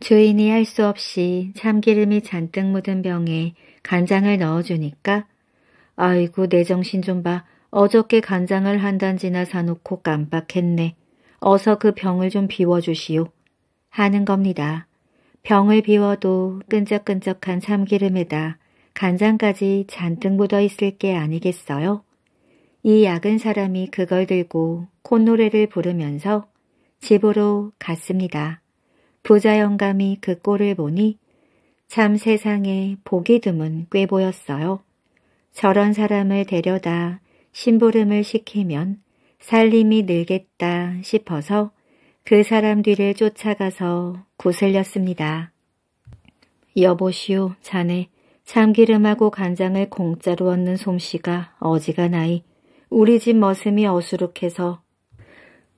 주인이 할 수 없이 참기름이 잔뜩 묻은 병에 간장을 넣어주니까 아이고 내 정신 좀 봐. 어저께 간장을 한 단지나 사놓고 깜빡했네. 어서 그 병을 좀 비워주시오. 하는 겁니다. 병을 비워도 끈적끈적한 참기름에다 간장까지 잔뜩 묻어 있을 게 아니겠어요? 이 약은 사람이 그걸 들고 콧노래를 부르면서 집으로 갔습니다. 부자 영감이 그 꼴을 보니 참 세상에 보기 드문 꽤 보였어요. 저런 사람을 데려다 심부름을 시키면 살림이 늘겠다 싶어서 그 사람 뒤를 쫓아가서 구슬렸습니다. 여보시오, 자네. 참기름하고 간장을 공짜로 얻는 솜씨가 어지간하이 우리 집 머슴이 어수룩해서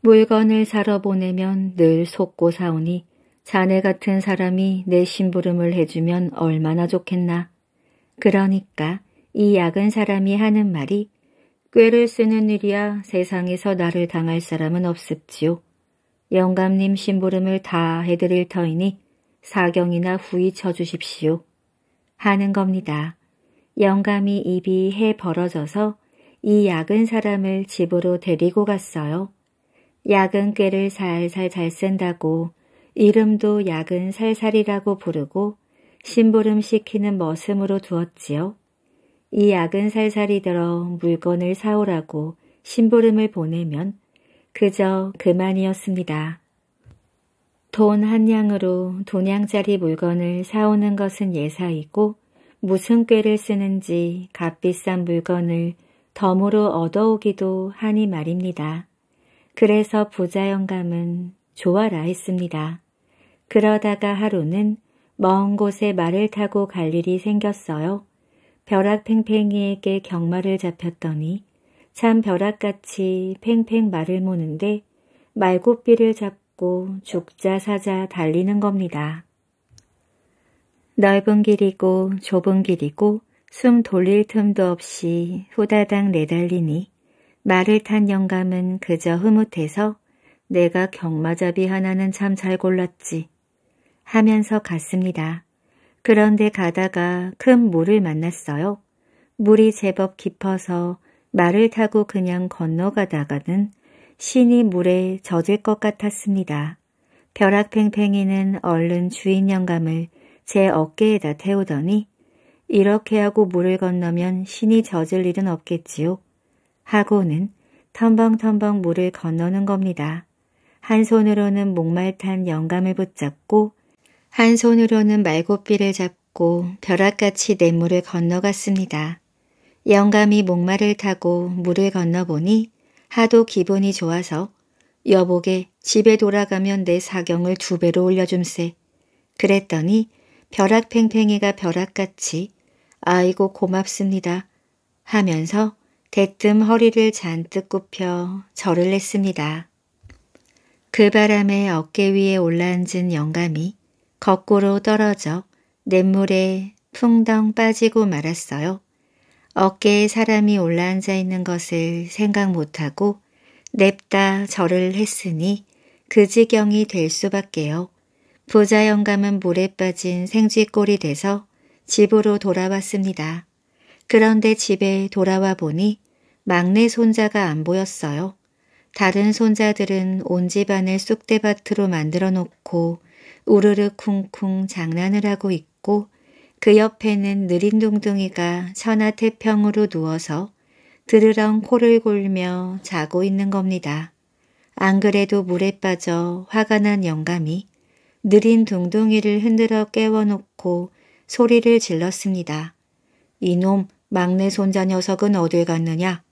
물건을 사러 보내면 늘 속고 사오니 자네 같은 사람이 내 심부름을 해주면 얼마나 좋겠나. 그러니까 이 약은 사람이 하는 말이 꾀를 쓰는 일이야 세상에서 나를 당할 사람은 없었지요 영감님 심부름을 다 해드릴 터이니 사경이나 후이 쳐주십시오. 하는 겁니다. 영감이 입이 해 벌어져서 이 약은 사람을 집으로 데리고 갔어요. 약은 꾀를 살살 잘 쓴다고 이름도 약은 살살이라고 부르고 심부름시키는 머슴으로 두었지요. 이 약은 살살이 들어 물건을 사오라고 심부름을 보내면 그저 그만이었습니다. 돈 한 양으로 돈 양짜리 물건을 사오는 것은 예사이고 무슨 꾀를 쓰는지 값비싼 물건을 덤으로 얻어오기도 하니 말입니다. 그래서 부자 영감은 좋아라 했습니다. 그러다가 하루는 먼 곳에 말을 타고 갈 일이 생겼어요. 벼락팽팽이에게 경마를 잡혔더니 참 벼락같이 팽팽 말을 모는데 말고삐를 잡고 죽자 사자 달리는 겁니다. 넓은 길이고 좁은 길이고 숨 돌릴 틈도 없이 후다닥 내달리니 말을 탄 영감은 그저 흐뭇해서 내가 경마잡이 하나는 참 잘 골랐지 하면서 갔습니다. 그런데 가다가 큰 물을 만났어요. 물이 제법 깊어서 말을 타고 그냥 건너가다가는 신이 물에 젖을 것 같았습니다. 벼락팽팽이는 얼른 주인 영감을 제 어깨에다 태우더니 이렇게 하고 물을 건너면 신이 젖을 일은 없겠지요. 하고는 텀벙텀벙 물을 건너는 겁니다. 한 손으로는 목말탄 영감을 붙잡고 한 손으로는 말고삐를 잡고 벼락같이 냇물을 건너갔습니다. 영감이 목마를 타고 물을 건너보니 하도 기분이 좋아서 여보게 집에 돌아가면 내 사경을 두 배로 올려줌세. 그랬더니 벼락팽팽이가 벼락같이 아이고 고맙습니다 하면서 대뜸 허리를 잔뜩 굽혀 절을 했습니다. 그 바람에 어깨 위에 올라앉은 영감이 거꾸로 떨어져 냇물에 풍덩 빠지고 말았어요. 어깨에 사람이 올라앉아 있는 것을 생각 못하고 냅다 절을 했으니 그 지경이 될 수밖에요. 부자 영감은 물에 빠진 생쥐꼴이 돼서 집으로 돌아왔습니다. 그런데 집에 돌아와 보니 막내 손자가 안 보였어요. 다른 손자들은 온 집안을 쑥대밭으로 만들어 놓고 우르르 쿵쿵 장난을 하고 있고 그 옆에는 느린 둥둥이가 천하태평으로 누워서 드르렁 코를 골며 자고 있는 겁니다. 안 그래도 물에 빠져 화가 난 영감이 느린 둥둥이를 흔들어 깨워놓고 소리를 질렀습니다. 이놈 막내 손자 녀석은 어딜 갔느냐?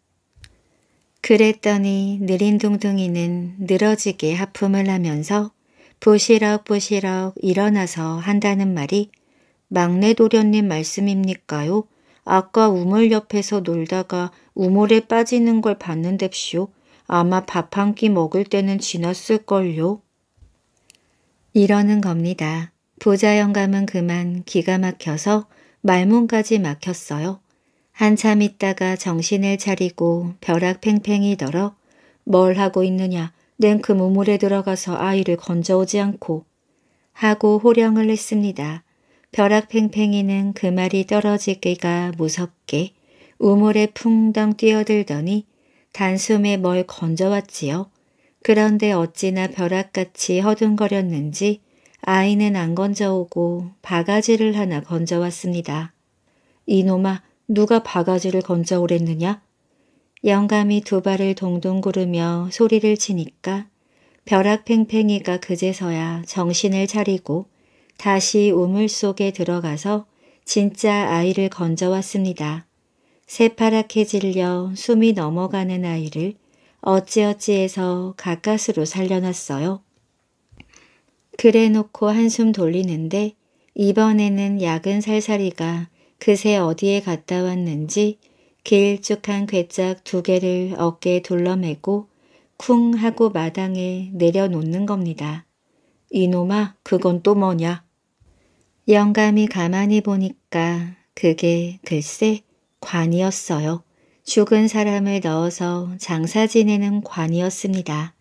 그랬더니 느린 둥둥이는 늘어지게 하품을 하면서 부시럭부시럭 일어나서 한다는 말이 막내 도련님 말씀입니까요? 아까 우물 옆에서 놀다가 우물에 빠지는 걸봤는뎁쇼 아마 밥 한 끼 먹을 때는 지났을걸요. 이러는 겁니다. 부자 영감은 그만 기가 막혀서 말문까지 막혔어요. 한참 있다가 정신을 차리고 벼락팽팽이 덜어 뭘 하고 있느냐 냉큼 우물에 그 들어가서 아이를 건져오지 않고 하고 호령을 했습니다. 벼락팽팽이는 그 말이 떨어지기가 무섭게 우물에 풍덩 뛰어들더니 단숨에 뭘 건져왔지요. 그런데 어찌나 벼락같이 허둥거렸는지 아이는 안 건져오고 바가지를 하나 건져왔습니다. 이놈아 누가 바가지를 건져오랬느냐? 영감이 두 발을 동동 구르며 소리를 치니까 벼락팽팽이가 그제서야 정신을 차리고 다시 우물 속에 들어가서 진짜 아이를 건져왔습니다. 새파랗게 질려 숨이 넘어가는 아이를 어찌어찌해서 가까스로 살려놨어요. 그래 놓고 한숨 돌리는데 이번에는 야근 살살이가 그새 어디에 갔다 왔는지 길쭉한 괴짝 두 개를 어깨에 둘러매고 쿵 하고 마당에 내려놓는 겁니다. 이놈아 그건 또 뭐냐? 영감이 가만히 보니까 그게 글쎄 관이었어요. 죽은 사람을 넣어서 장사 지내는 관이었습니다.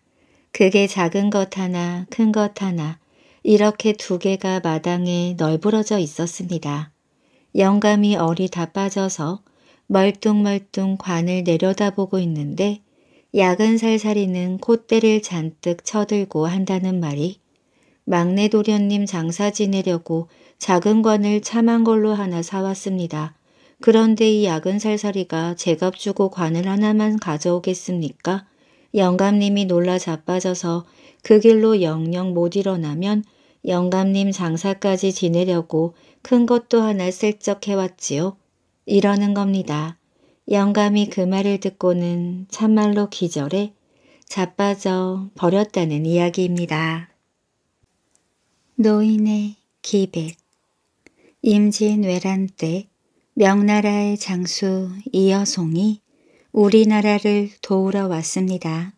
그게 작은 것 하나 큰 것 하나 이렇게 두 개가 마당에 널브러져 있었습니다. 영감이 얼이 다 빠져서 멀뚱멀뚱 관을 내려다보고 있는데 야근 살살이는 콧대를 잔뜩 쳐들고 한다는 말이 막내 도련님 장사 지내려고 작은 관을 참한 걸로 하나 사왔습니다. 그런데 이 야근 살살이가 제값 주고 관을 하나만 가져오겠습니까? 영감님이 놀라 자빠져서 그 길로 영영 못 일어나면 영감님 장사까지 지내려고 큰 것도 하나 슬쩍 해왔지요. 이러는 겁니다. 영감이 그 말을 듣고는 참말로 기절해 자빠져 버렸다는 이야기입니다. 노인의 기백 임진왜란 때 명나라의 장수 이여송이 우리나라를 도우러 왔습니다.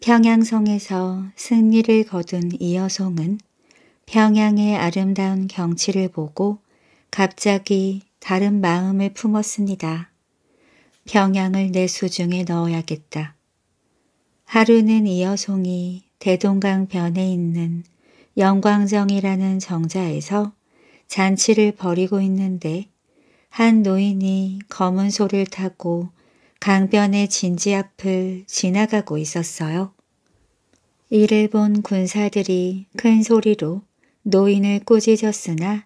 평양성에서 승리를 거둔 이여송은 평양의 아름다운 경치를 보고 갑자기 다른 마음을 품었습니다. 평양을 내 수중에 넣어야겠다. 하루는 이여송이 대동강 변에 있는 영광정이라는 정자에서 잔치를 벌이고 있는데 한 노인이 검은 소를 타고 강변의 진지 앞을 지나가고 있었어요. 이를 본 군사들이 큰 소리로 노인을 꾸짖었으나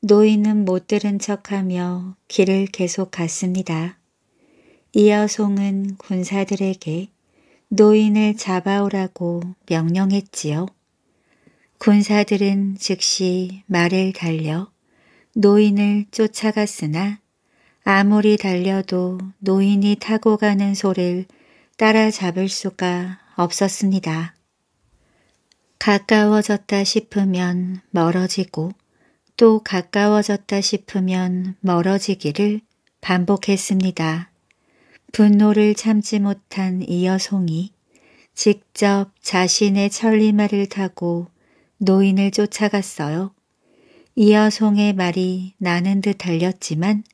노인은 못 들은 척하며 길을 계속 갔습니다. 이어 송은 군사들에게 노인을 잡아오라고 명령했지요. 군사들은 즉시 말을 달려 노인을 쫓아갔으나 아무리 달려도 노인이 타고 가는 소를 따라잡을 수가 없었습니다. 가까워졌다 싶으면 멀어지고 또 가까워졌다 싶으면 멀어지기를 반복했습니다. 분노를 참지 못한 이여송이 직접 자신의 천리마를 타고 노인을 쫓아갔어요. 이여송의 말이 나는 듯 달렸지만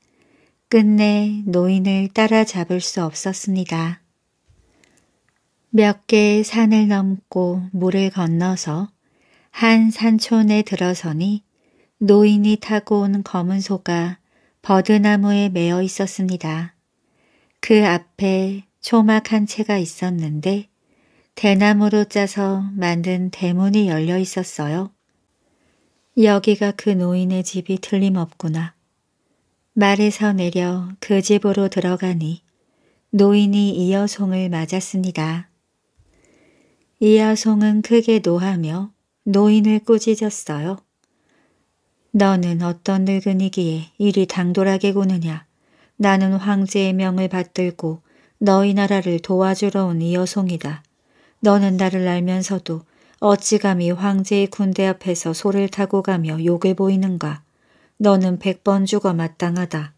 끝내 노인을 따라잡을 수 없었습니다. 몇 개의 산을 넘고 물을 건너서 한 산촌에 들어서니 노인이 타고 온 검은 소가 버드나무에 매어 있었습니다. 그 앞에 초막 한 채가 있었는데 대나무로 짜서 만든 대문이 열려 있었어요. 여기가 그 노인의 집이 틀림없구나. 말에서 내려 그 집으로 들어가니 노인이 이어송을 맞았습니다. 이하송은 크게 노하며 노인을 꾸짖었어요. 너는 어떤 늙은이기에 이리 당돌하게 구느냐. 나는 황제의 명을 받들고 너희 나라를 도와주러 온 이여성이다 너는 나를 알면서도 어찌 감히 황제의 군대 앞에서 소를 타고 가며 욕을 보이는가. 너는 백번 죽어 마땅하다.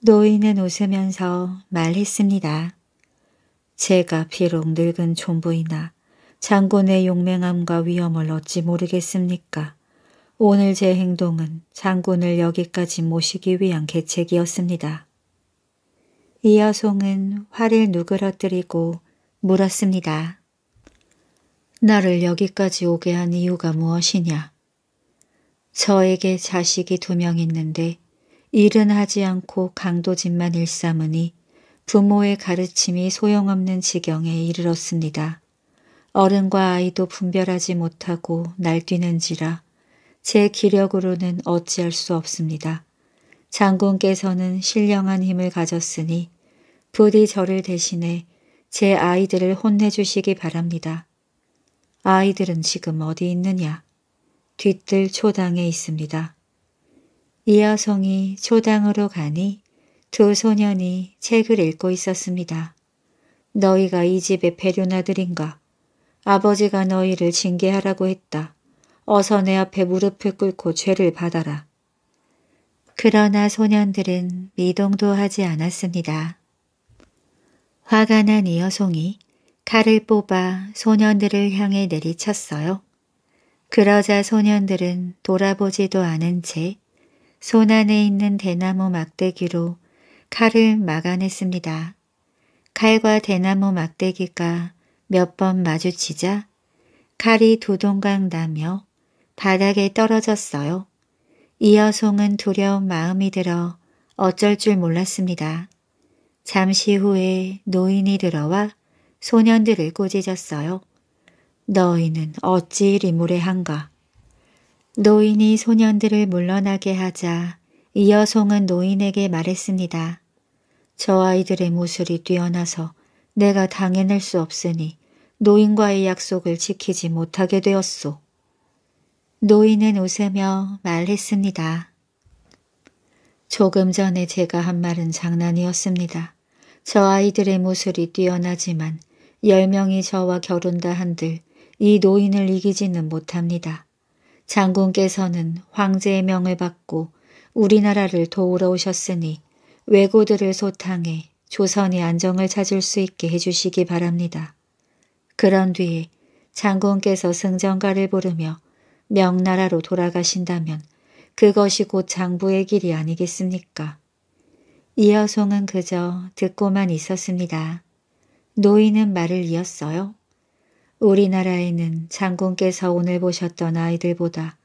노인은 웃으면서 말했습니다. 제가 비록 늙은 존부이나 장군의 용맹함과 위험을 어찌 모르겠습니까? 오늘 제 행동은 장군을 여기까지 모시기 위한 계책이었습니다. 이여송은 화를 누그러뜨리고 물었습니다. 나를 여기까지 오게 한 이유가 무엇이냐? 저에게 자식이 두 명 있는데 일은 하지 않고 강도집만 일삼으니 부모의 가르침이 소용없는 지경에 이르렀습니다. 어른과 아이도 분별하지 못하고 날뛰는지라 제 기력으로는 어찌할 수 없습니다. 장군께서는 신령한 힘을 가졌으니 부디 저를 대신해 제 아이들을 혼내주시기 바랍니다. 아이들은 지금 어디 있느냐? 뒤뜰 초당에 있습니다. 이여성이 초당으로 가니 두 소년이 책을 읽고 있었습니다. 너희가 이 집의 배려나들인가 아버지가 너희를 징계하라고 했다. 어서 내 앞에 무릎을 꿇고 죄를 받아라. 그러나 소년들은 미동도 하지 않았습니다. 화가 난 이 여송이 칼을 뽑아 소년들을 향해 내리쳤어요. 그러자 소년들은 돌아보지도 않은 채 손안에 있는 대나무 막대기로 칼을 막아냈습니다. 칼과 대나무 막대기가 몇 번 마주치자 칼이 도동강 나며 바닥에 떨어졌어요. 이 여송은 두려운 마음이 들어 어쩔 줄 몰랐습니다. 잠시 후에 노인이 들어와 소년들을 꼬지졌어요. 너희는 어찌 이리 무례한가? 노인이 소년들을 물러나게 하자 이여성은 노인에게 말했습니다. 저 아이들의 모술이 뛰어나서 내가 당해낼 수 없으니 노인과의 약속을 지키지 못하게 되었소. 노인은 웃으며 말했습니다. 조금 전에 제가 한 말은 장난이었습니다. 저 아이들의 무술이 뛰어나지만 10명이 저와 결혼다 한들 이 노인을 이기지는 못합니다. 장군께서는 황제의 명을 받고 우리나라를 도우러 오셨으니 왜고들을 소탕해 조선의 안정을 찾을 수 있게 해주시기 바랍니다. 그런 뒤에 장군께서 승전가를 부르며 명나라로 돌아가신다면 그것이 곧 장부의 길이 아니겠습니까? 이여송은 그저 듣고만 있었습니다. 노인은 말을 이었어요. 우리나라에는 장군께서 오늘 보셨던 아이들보다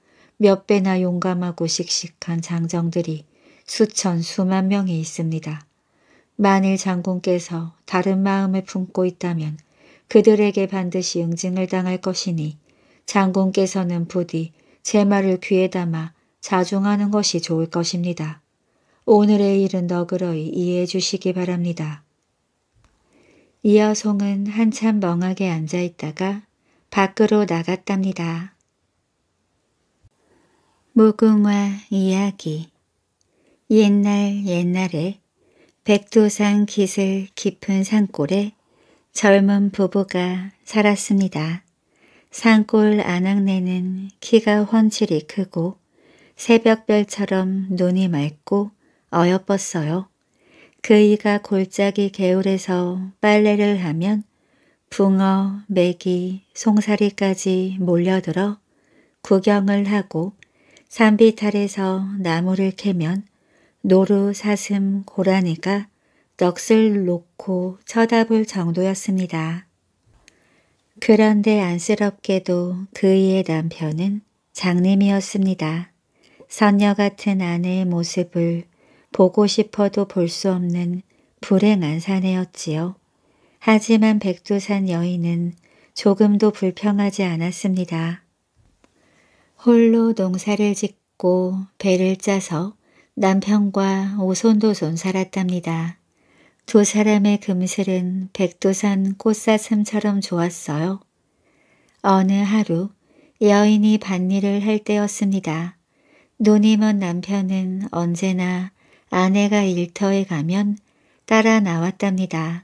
몇 배나 용감하고 씩씩한 장정들이 수천 수만 명이 있습니다. 만일 장군께서 다른 마음을 품고 있다면 그들에게 반드시 응징을 당할 것이니 장군께서는 부디 제 말을 귀에 담아 자중하는 것이 좋을 것입니다. 오늘의 일은 너그러이 이해해 주시기 바랍니다. 이여송은 한참 멍하게 앉아 있다가 밖으로 나갔답니다. 무궁화 이야기 옛날 옛날에 백두산 깃을 깊은 산골에 젊은 부부가 살았습니다. 산골 안악내는 키가 훤칠이 크고 새벽별처럼 눈이 맑고 어여뻤어요. 그이가 골짜기 개울에서 빨래를 하면 붕어, 메기, 송사리까지 몰려들어 구경을 하고 산비탈에서 나무를 캐면 노루 사슴 고라니가 넋을 놓고 쳐다볼 정도였습니다. 그런데 안쓰럽게도 그의 남편은 장님이었습니다. 선녀 같은 아내의 모습을 보고 싶어도 볼 수 없는 불행한 사내였지요. 하지만 백두산 여인은 조금도 불평하지 않았습니다. 홀로 농사를 짓고 배를 짜서 남편과 오손도손 살았답니다. 두 사람의 금슬은 백두산 꽃사슴처럼 좋았어요. 어느 하루 여인이 밭일을 할 때였습니다. 눈이 먼 남편은 언제나 아내가 일터에 가면 따라 나왔답니다.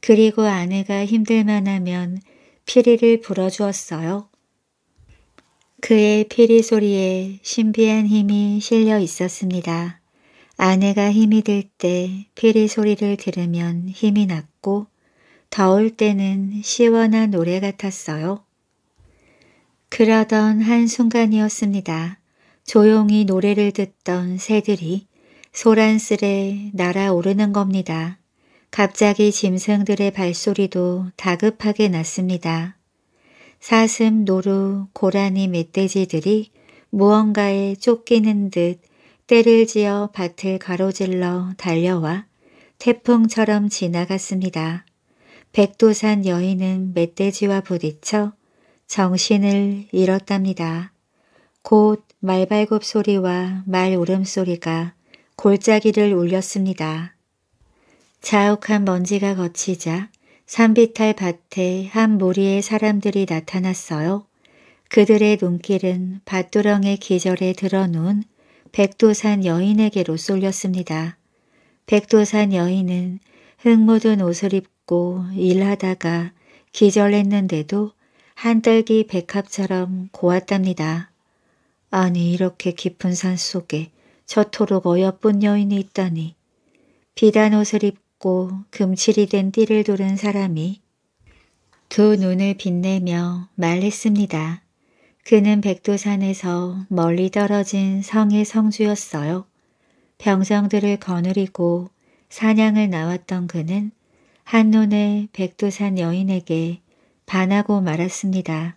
그리고 아내가 힘들만 하면 피리를 불어주었어요. 그의 피리 소리에 신비한 힘이 실려 있었습니다. 아내가 힘이 들 때 피리 소리를 들으면 힘이 났고 더울 때는 시원한 노래 같았어요. 그러던 한순간이었습니다. 조용히 노래를 듣던 새들이 소란스레 날아오르는 겁니다. 갑자기 짐승들의 발소리도 다급하게 났습니다. 사슴, 노루, 고라니 멧돼지들이 무언가에 쫓기는 듯 때를 지어 밭을 가로질러 달려와 태풍처럼 지나갔습니다. 백두산 여인은 멧돼지와 부딪혀 정신을 잃었답니다. 곧 말발굽 소리와 말 울음소리가 골짜기를 울렸습니다. 자욱한 먼지가 걷히자 산비탈 밭에 한 무리의 사람들이 나타났어요. 그들의 눈길은 밭두렁의 기절에 드러눈 백두산 여인에게로 쏠렸습니다. 백두산 여인은 흙 묻은 옷을 입고 일하다가 기절했는데도 한떨기 백합처럼 고왔답니다. 아니 이렇게 깊은 산 속에 저토록 어여쁜 여인이 있다니. 비단 옷을 입고 벗고 금칠이 된 띠를 두른 사람이 두 눈을 빛내며 말했습니다. 그는 백두산에서 멀리 떨어진 성의 성주였어요. 병정들을 거느리고 사냥을 나왔던 그는 한눈에 백두산 여인에게 반하고 말았습니다.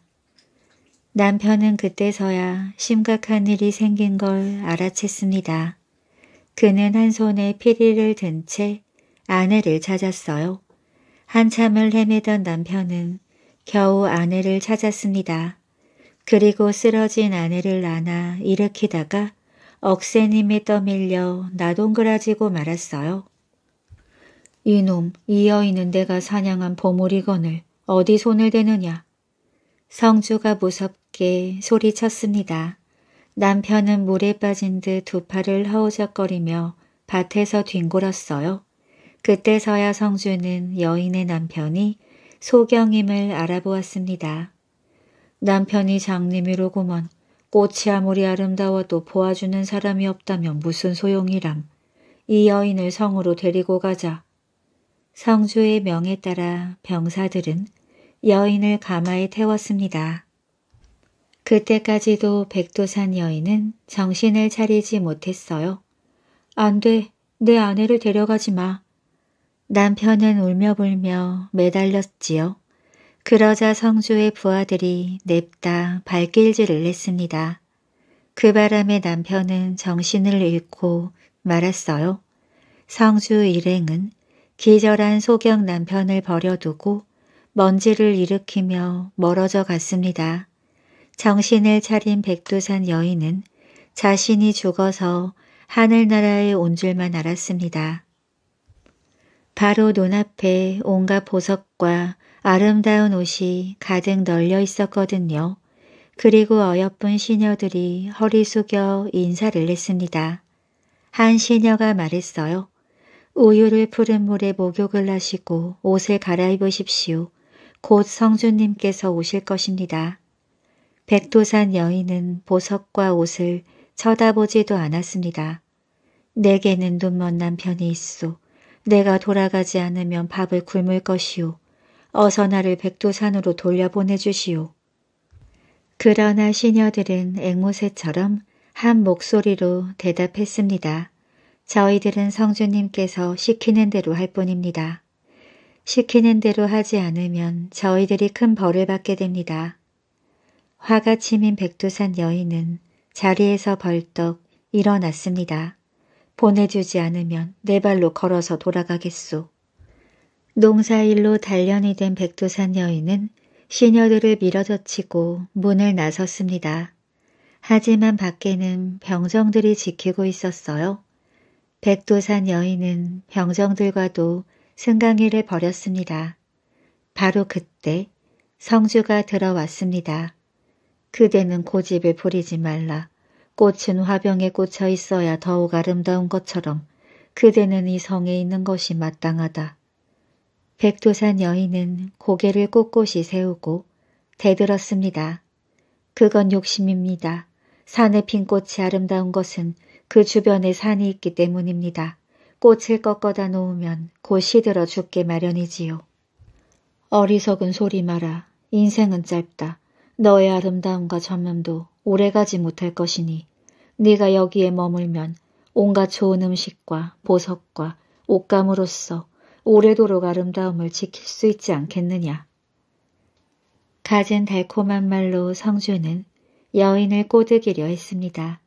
남편은 그때서야 심각한 일이 생긴 걸 알아챘습니다. 그는 한 손에 피리를 든채 아내를 찾았어요. 한참을 헤매던 남편은 겨우 아내를 찾았습니다. 그리고 쓰러진 아내를 안아 일으키다가 억새님에 떠밀려 나동그라지고 말았어요. 이놈, 이어있는 내가 사냥한 보물이건을 어디 손을 대느냐. 성주가 무섭게 소리쳤습니다. 남편은 물에 빠진 듯 두 팔을 허우적거리며 밭에서 뒹굴었어요. 그때서야 성주는 여인의 남편이 소경임을 알아보았습니다. 남편이 장님이로구먼 꽃이 아무리 아름다워도 보아주는 사람이 없다면 무슨 소용이람. 이 여인을 성으로 데리고 가자. 성주의 명에 따라 병사들은 여인을 가마에 태웠습니다. 그때까지도 백도산 여인은 정신을 차리지 못했어요. 안 돼, 내 아내를 데려가지 마. 남편은 울며불며 매달렸지요. 그러자 성주의 부하들이 냅다 발길질을 했습니다. 그 바람에 남편은 정신을 잃고 말았어요. 성주 일행은 기절한 소경 남편을 버려두고 먼지를 일으키며 멀어져 갔습니다. 정신을 차린 백두산 여인은 자신이 죽어서 하늘나라에 온 줄만 알았습니다. 바로 눈앞에 온갖 보석과 아름다운 옷이 가득 널려 있었거든요. 그리고 어여쁜 시녀들이 허리 숙여 인사를 했습니다. 한 시녀가 말했어요. 우유를 푸른 물에 목욕을 하시고 옷을 갈아입으십시오. 곧 성주님께서 오실 것입니다. 백두산 여인은 보석과 옷을 쳐다보지도 않았습니다. 내게는 눈먼 남편이 있소. 내가 돌아가지 않으면 밥을 굶을 것이요. 어서 나를 백두산으로 돌려보내주시오. 그러나 시녀들은 앵무새처럼 한 목소리로 대답했습니다. 저희들은 성주님께서 시키는 대로 할 뿐입니다. 시키는 대로 하지 않으면 저희들이 큰 벌을 받게 됩니다. 화가 치민 백두산 여인은 자리에서 벌떡 일어났습니다. 보내주지 않으면 네 발로 걸어서 돌아가겠소. 농사일로 단련이 된 백두산 여인은 시녀들을 밀어젖히고 문을 나섰습니다. 하지만 밖에는 병정들이 지키고 있었어요. 백두산 여인은 병정들과도 승강회를 벌였습니다. 바로 그때 성주가 들어왔습니다. 그대는 고집을 부리지 말라. 꽃은 화병에 꽂혀 있어야 더욱 아름다운 것처럼 그대는 이 성에 있는 것이 마땅하다. 백두산 여인은 고개를 꼿꼿이 세우고 대들었습니다. 그건 욕심입니다. 산의핀 꽃이 아름다운 것은 그 주변에 산이 있기 때문입니다. 꽃을 꺾어다 놓으면 곧 시들어 죽게 마련이지요. 어리석은 소리 마라. 인생은 짧다. 너의 아름다움과 전면도 오래가지 못할 것이니 네가 여기에 머물면 온갖 좋은 음식과 보석과 옷감으로써 오래도록 아름다움을 지킬 수 있지 않겠느냐. 가진 달콤한 말로 성주는 여인을 꼬드기려 했습니다.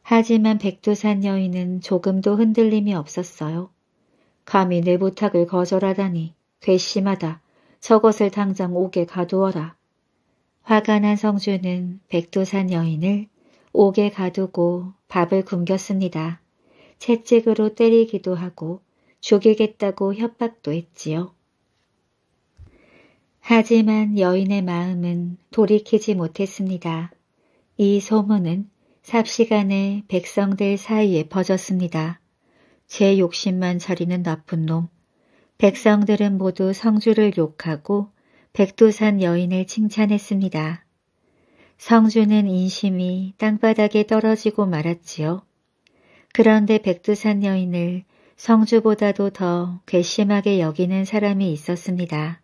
하지만 백두산 여인은 조금도 흔들림이 없었어요. 감히 내 부탁을 거절하다니 괘씸하다. 저것을 당장 옥에 가두어라. 화가 난 성주는 백두산 여인을 옥에 가두고 밥을 굶겼습니다. 채찍으로 때리기도 하고 죽이겠다고 협박도 했지요. 하지만 여인의 마음은 돌이키지 못했습니다. 이 소문은 삽시간에 백성들 사이에 퍼졌습니다. 제 욕심만 차리는 나쁜 놈. 백성들은 모두 성주를 욕하고 백두산 여인을 칭찬했습니다. 성주는 인심이 땅바닥에 떨어지고 말았지요. 그런데 백두산 여인을 성주보다도 더 괘씸하게 여기는 사람이 있었습니다.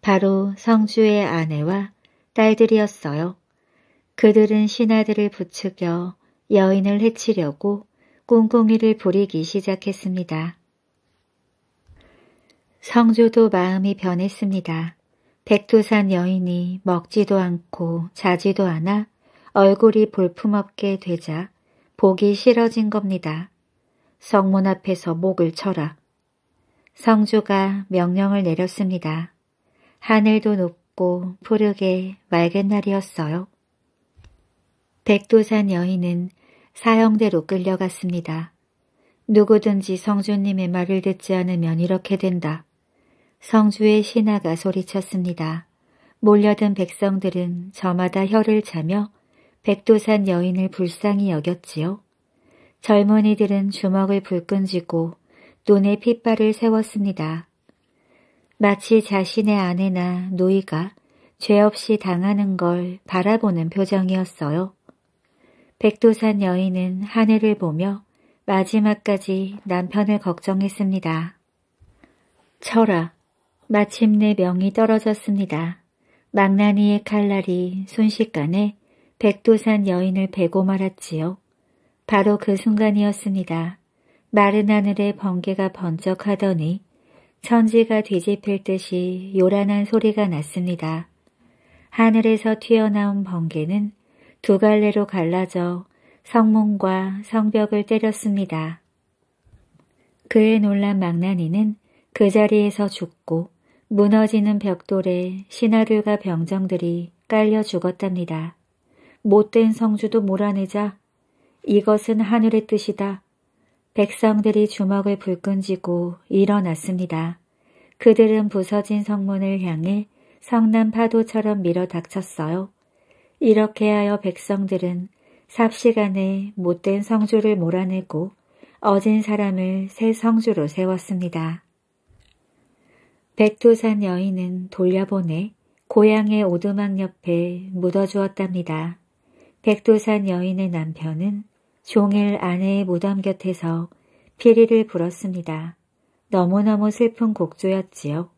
바로 성주의 아내와 딸들이었어요. 그들은 신하들을 부추겨 여인을 해치려고 꿍꿍이를 부리기 시작했습니다. 성주도 마음이 변했습니다. 백두산 여인이 먹지도 않고 자지도 않아 얼굴이 볼품없게 되자 보기 싫어진 겁니다. 성문 앞에서 목을 쳐라. 성주가 명령을 내렸습니다. 하늘도 높고 푸르게 맑은 날이었어요. 백두산 여인은 사형대로 끌려갔습니다. 누구든지 성주님의 말을 듣지 않으면 이렇게 된다. 성주의 신하가 소리쳤습니다. 몰려든 백성들은 저마다 혀를 차며 백두산 여인을 불쌍히 여겼지요. 젊은이들은 주먹을 불끈쥐고 눈에 핏발을 세웠습니다. 마치 자신의 아내나 노이가 죄 없이 당하는 걸 바라보는 표정이었어요. 백두산 여인은 하늘을 보며 마지막까지 남편을 걱정했습니다. 철아, 마침내 명이 떨어졌습니다. 망나니의 칼날이 순식간에 백도산 여인을 베고 말았지요. 바로 그 순간이었습니다. 마른 하늘에 번개가 번쩍하더니 천지가 뒤집힐 듯이 요란한 소리가 났습니다. 하늘에서 튀어나온 번개는 두 갈래로 갈라져 성문과 성벽을 때렸습니다. 그에 놀란 망나니는 그 자리에서 죽고 무너지는 벽돌에 신하들과 병정들이 깔려 죽었답니다. 못된 성주도 몰아내자 이것은 하늘의 뜻이다. 백성들이 주먹을 불끈쥐고 일어났습니다. 그들은 부서진 성문을 향해 성난 파도처럼 밀어닥쳤어요. 이렇게 하여 백성들은 삽시간에 못된 성주를 몰아내고 어진 사람을 새 성주로 세웠습니다. 백두산 여인은 돌려보내 고향의 오두막 옆에 묻어주었답니다. 백두산 여인의 남편은 종일 아내의 무덤 곁에서 피리를 불었습니다. 너무너무 슬픈 곡조였지요.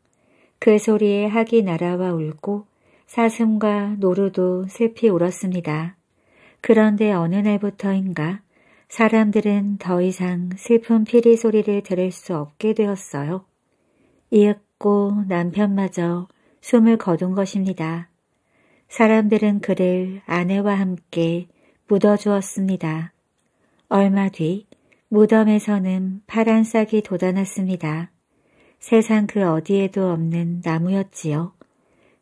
그 소리에 학이 날아와 울고 사슴과 노루도 슬피 울었습니다. 그런데 어느 날부터인가 사람들은 더 이상 슬픈 피리 소리를 들을 수 없게 되었어요. 이윽 없고 남편마저 숨을 거둔 것입니다. 사람들은 그를 아내와 함께 묻어주었습니다. 얼마 뒤 무덤에서는 파란 싹이 돋아났습니다. 세상 그 어디에도 없는 나무였지요.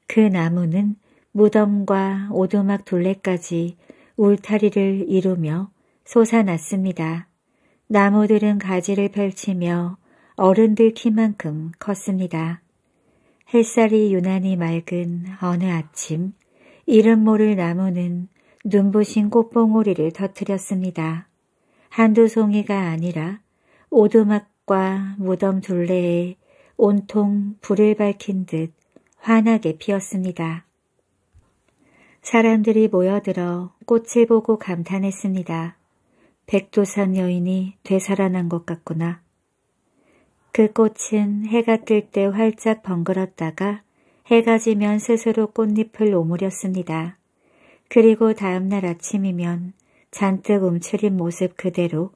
그 나무는 무덤과 오두막 둘레까지 울타리를 이루며 솟아났습니다. 나무들은 가지를 펼치며 어른들 키만큼 컸습니다. 햇살이 유난히 맑은 어느 아침 이름 모를 나무는 눈부신 꽃봉오리를 터뜨렸습니다. 한두 송이가 아니라 오두막과 무덤 둘레에 온통 불을 밝힌 듯 환하게 피었습니다. 사람들이 모여들어 꽃을 보고 감탄했습니다. 백두산 여인이 되살아난 것 같구나. 그 꽃은 해가 뜰 때 활짝 번그렀다가 해가 지면 스스로 꽃잎을 오므렸습니다. 그리고 다음날 아침이면 잔뜩 움츠린 모습 그대로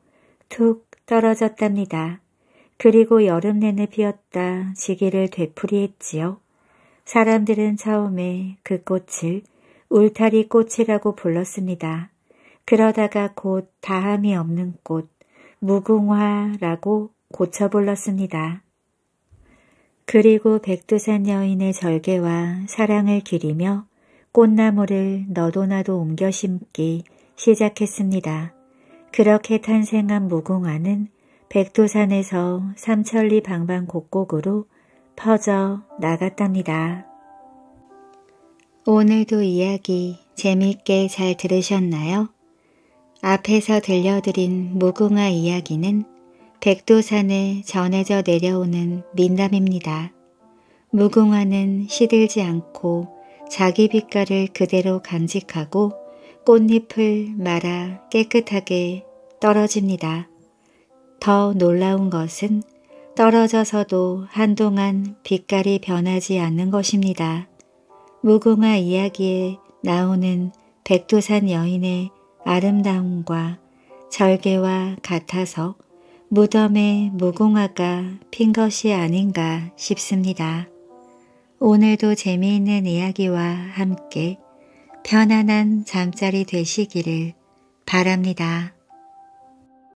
툭 떨어졌답니다. 그리고 여름 내내 피었다 시기를 되풀이했지요. 사람들은 처음에 그 꽃을 울타리 꽃이라고 불렀습니다. 그러다가 곧 다함이 없는 꽃, 무궁화라고 고쳐 불렀습니다. 그리고 백두산 여인의 절개와 사랑을 기리며 꽃나무를 너도나도 옮겨 심기 시작했습니다. 그렇게 탄생한 무궁화는 백두산에서 삼천리 방방 곡곡으로 퍼져 나갔답니다. 오늘도 이야기 재밌게 잘 들으셨나요? 앞에서 들려드린 무궁화 이야기는 백두산에 전해져 내려오는 민담입니다. 무궁화는 시들지 않고 자기 빛깔을 그대로 간직하고 꽃잎을 말아 깨끗하게 떨어집니다. 더 놀라운 것은 떨어져서도 한동안 빛깔이 변하지 않는 것입니다. 무궁화 이야기에 나오는 백두산 여인의 아름다움과 절개와 같아서 무덤에 무궁화가핀 것이 아닌가 싶습니다. 오늘도 재미있는 이야기와 함께 편안한 잠자리 되시기를 바랍니다.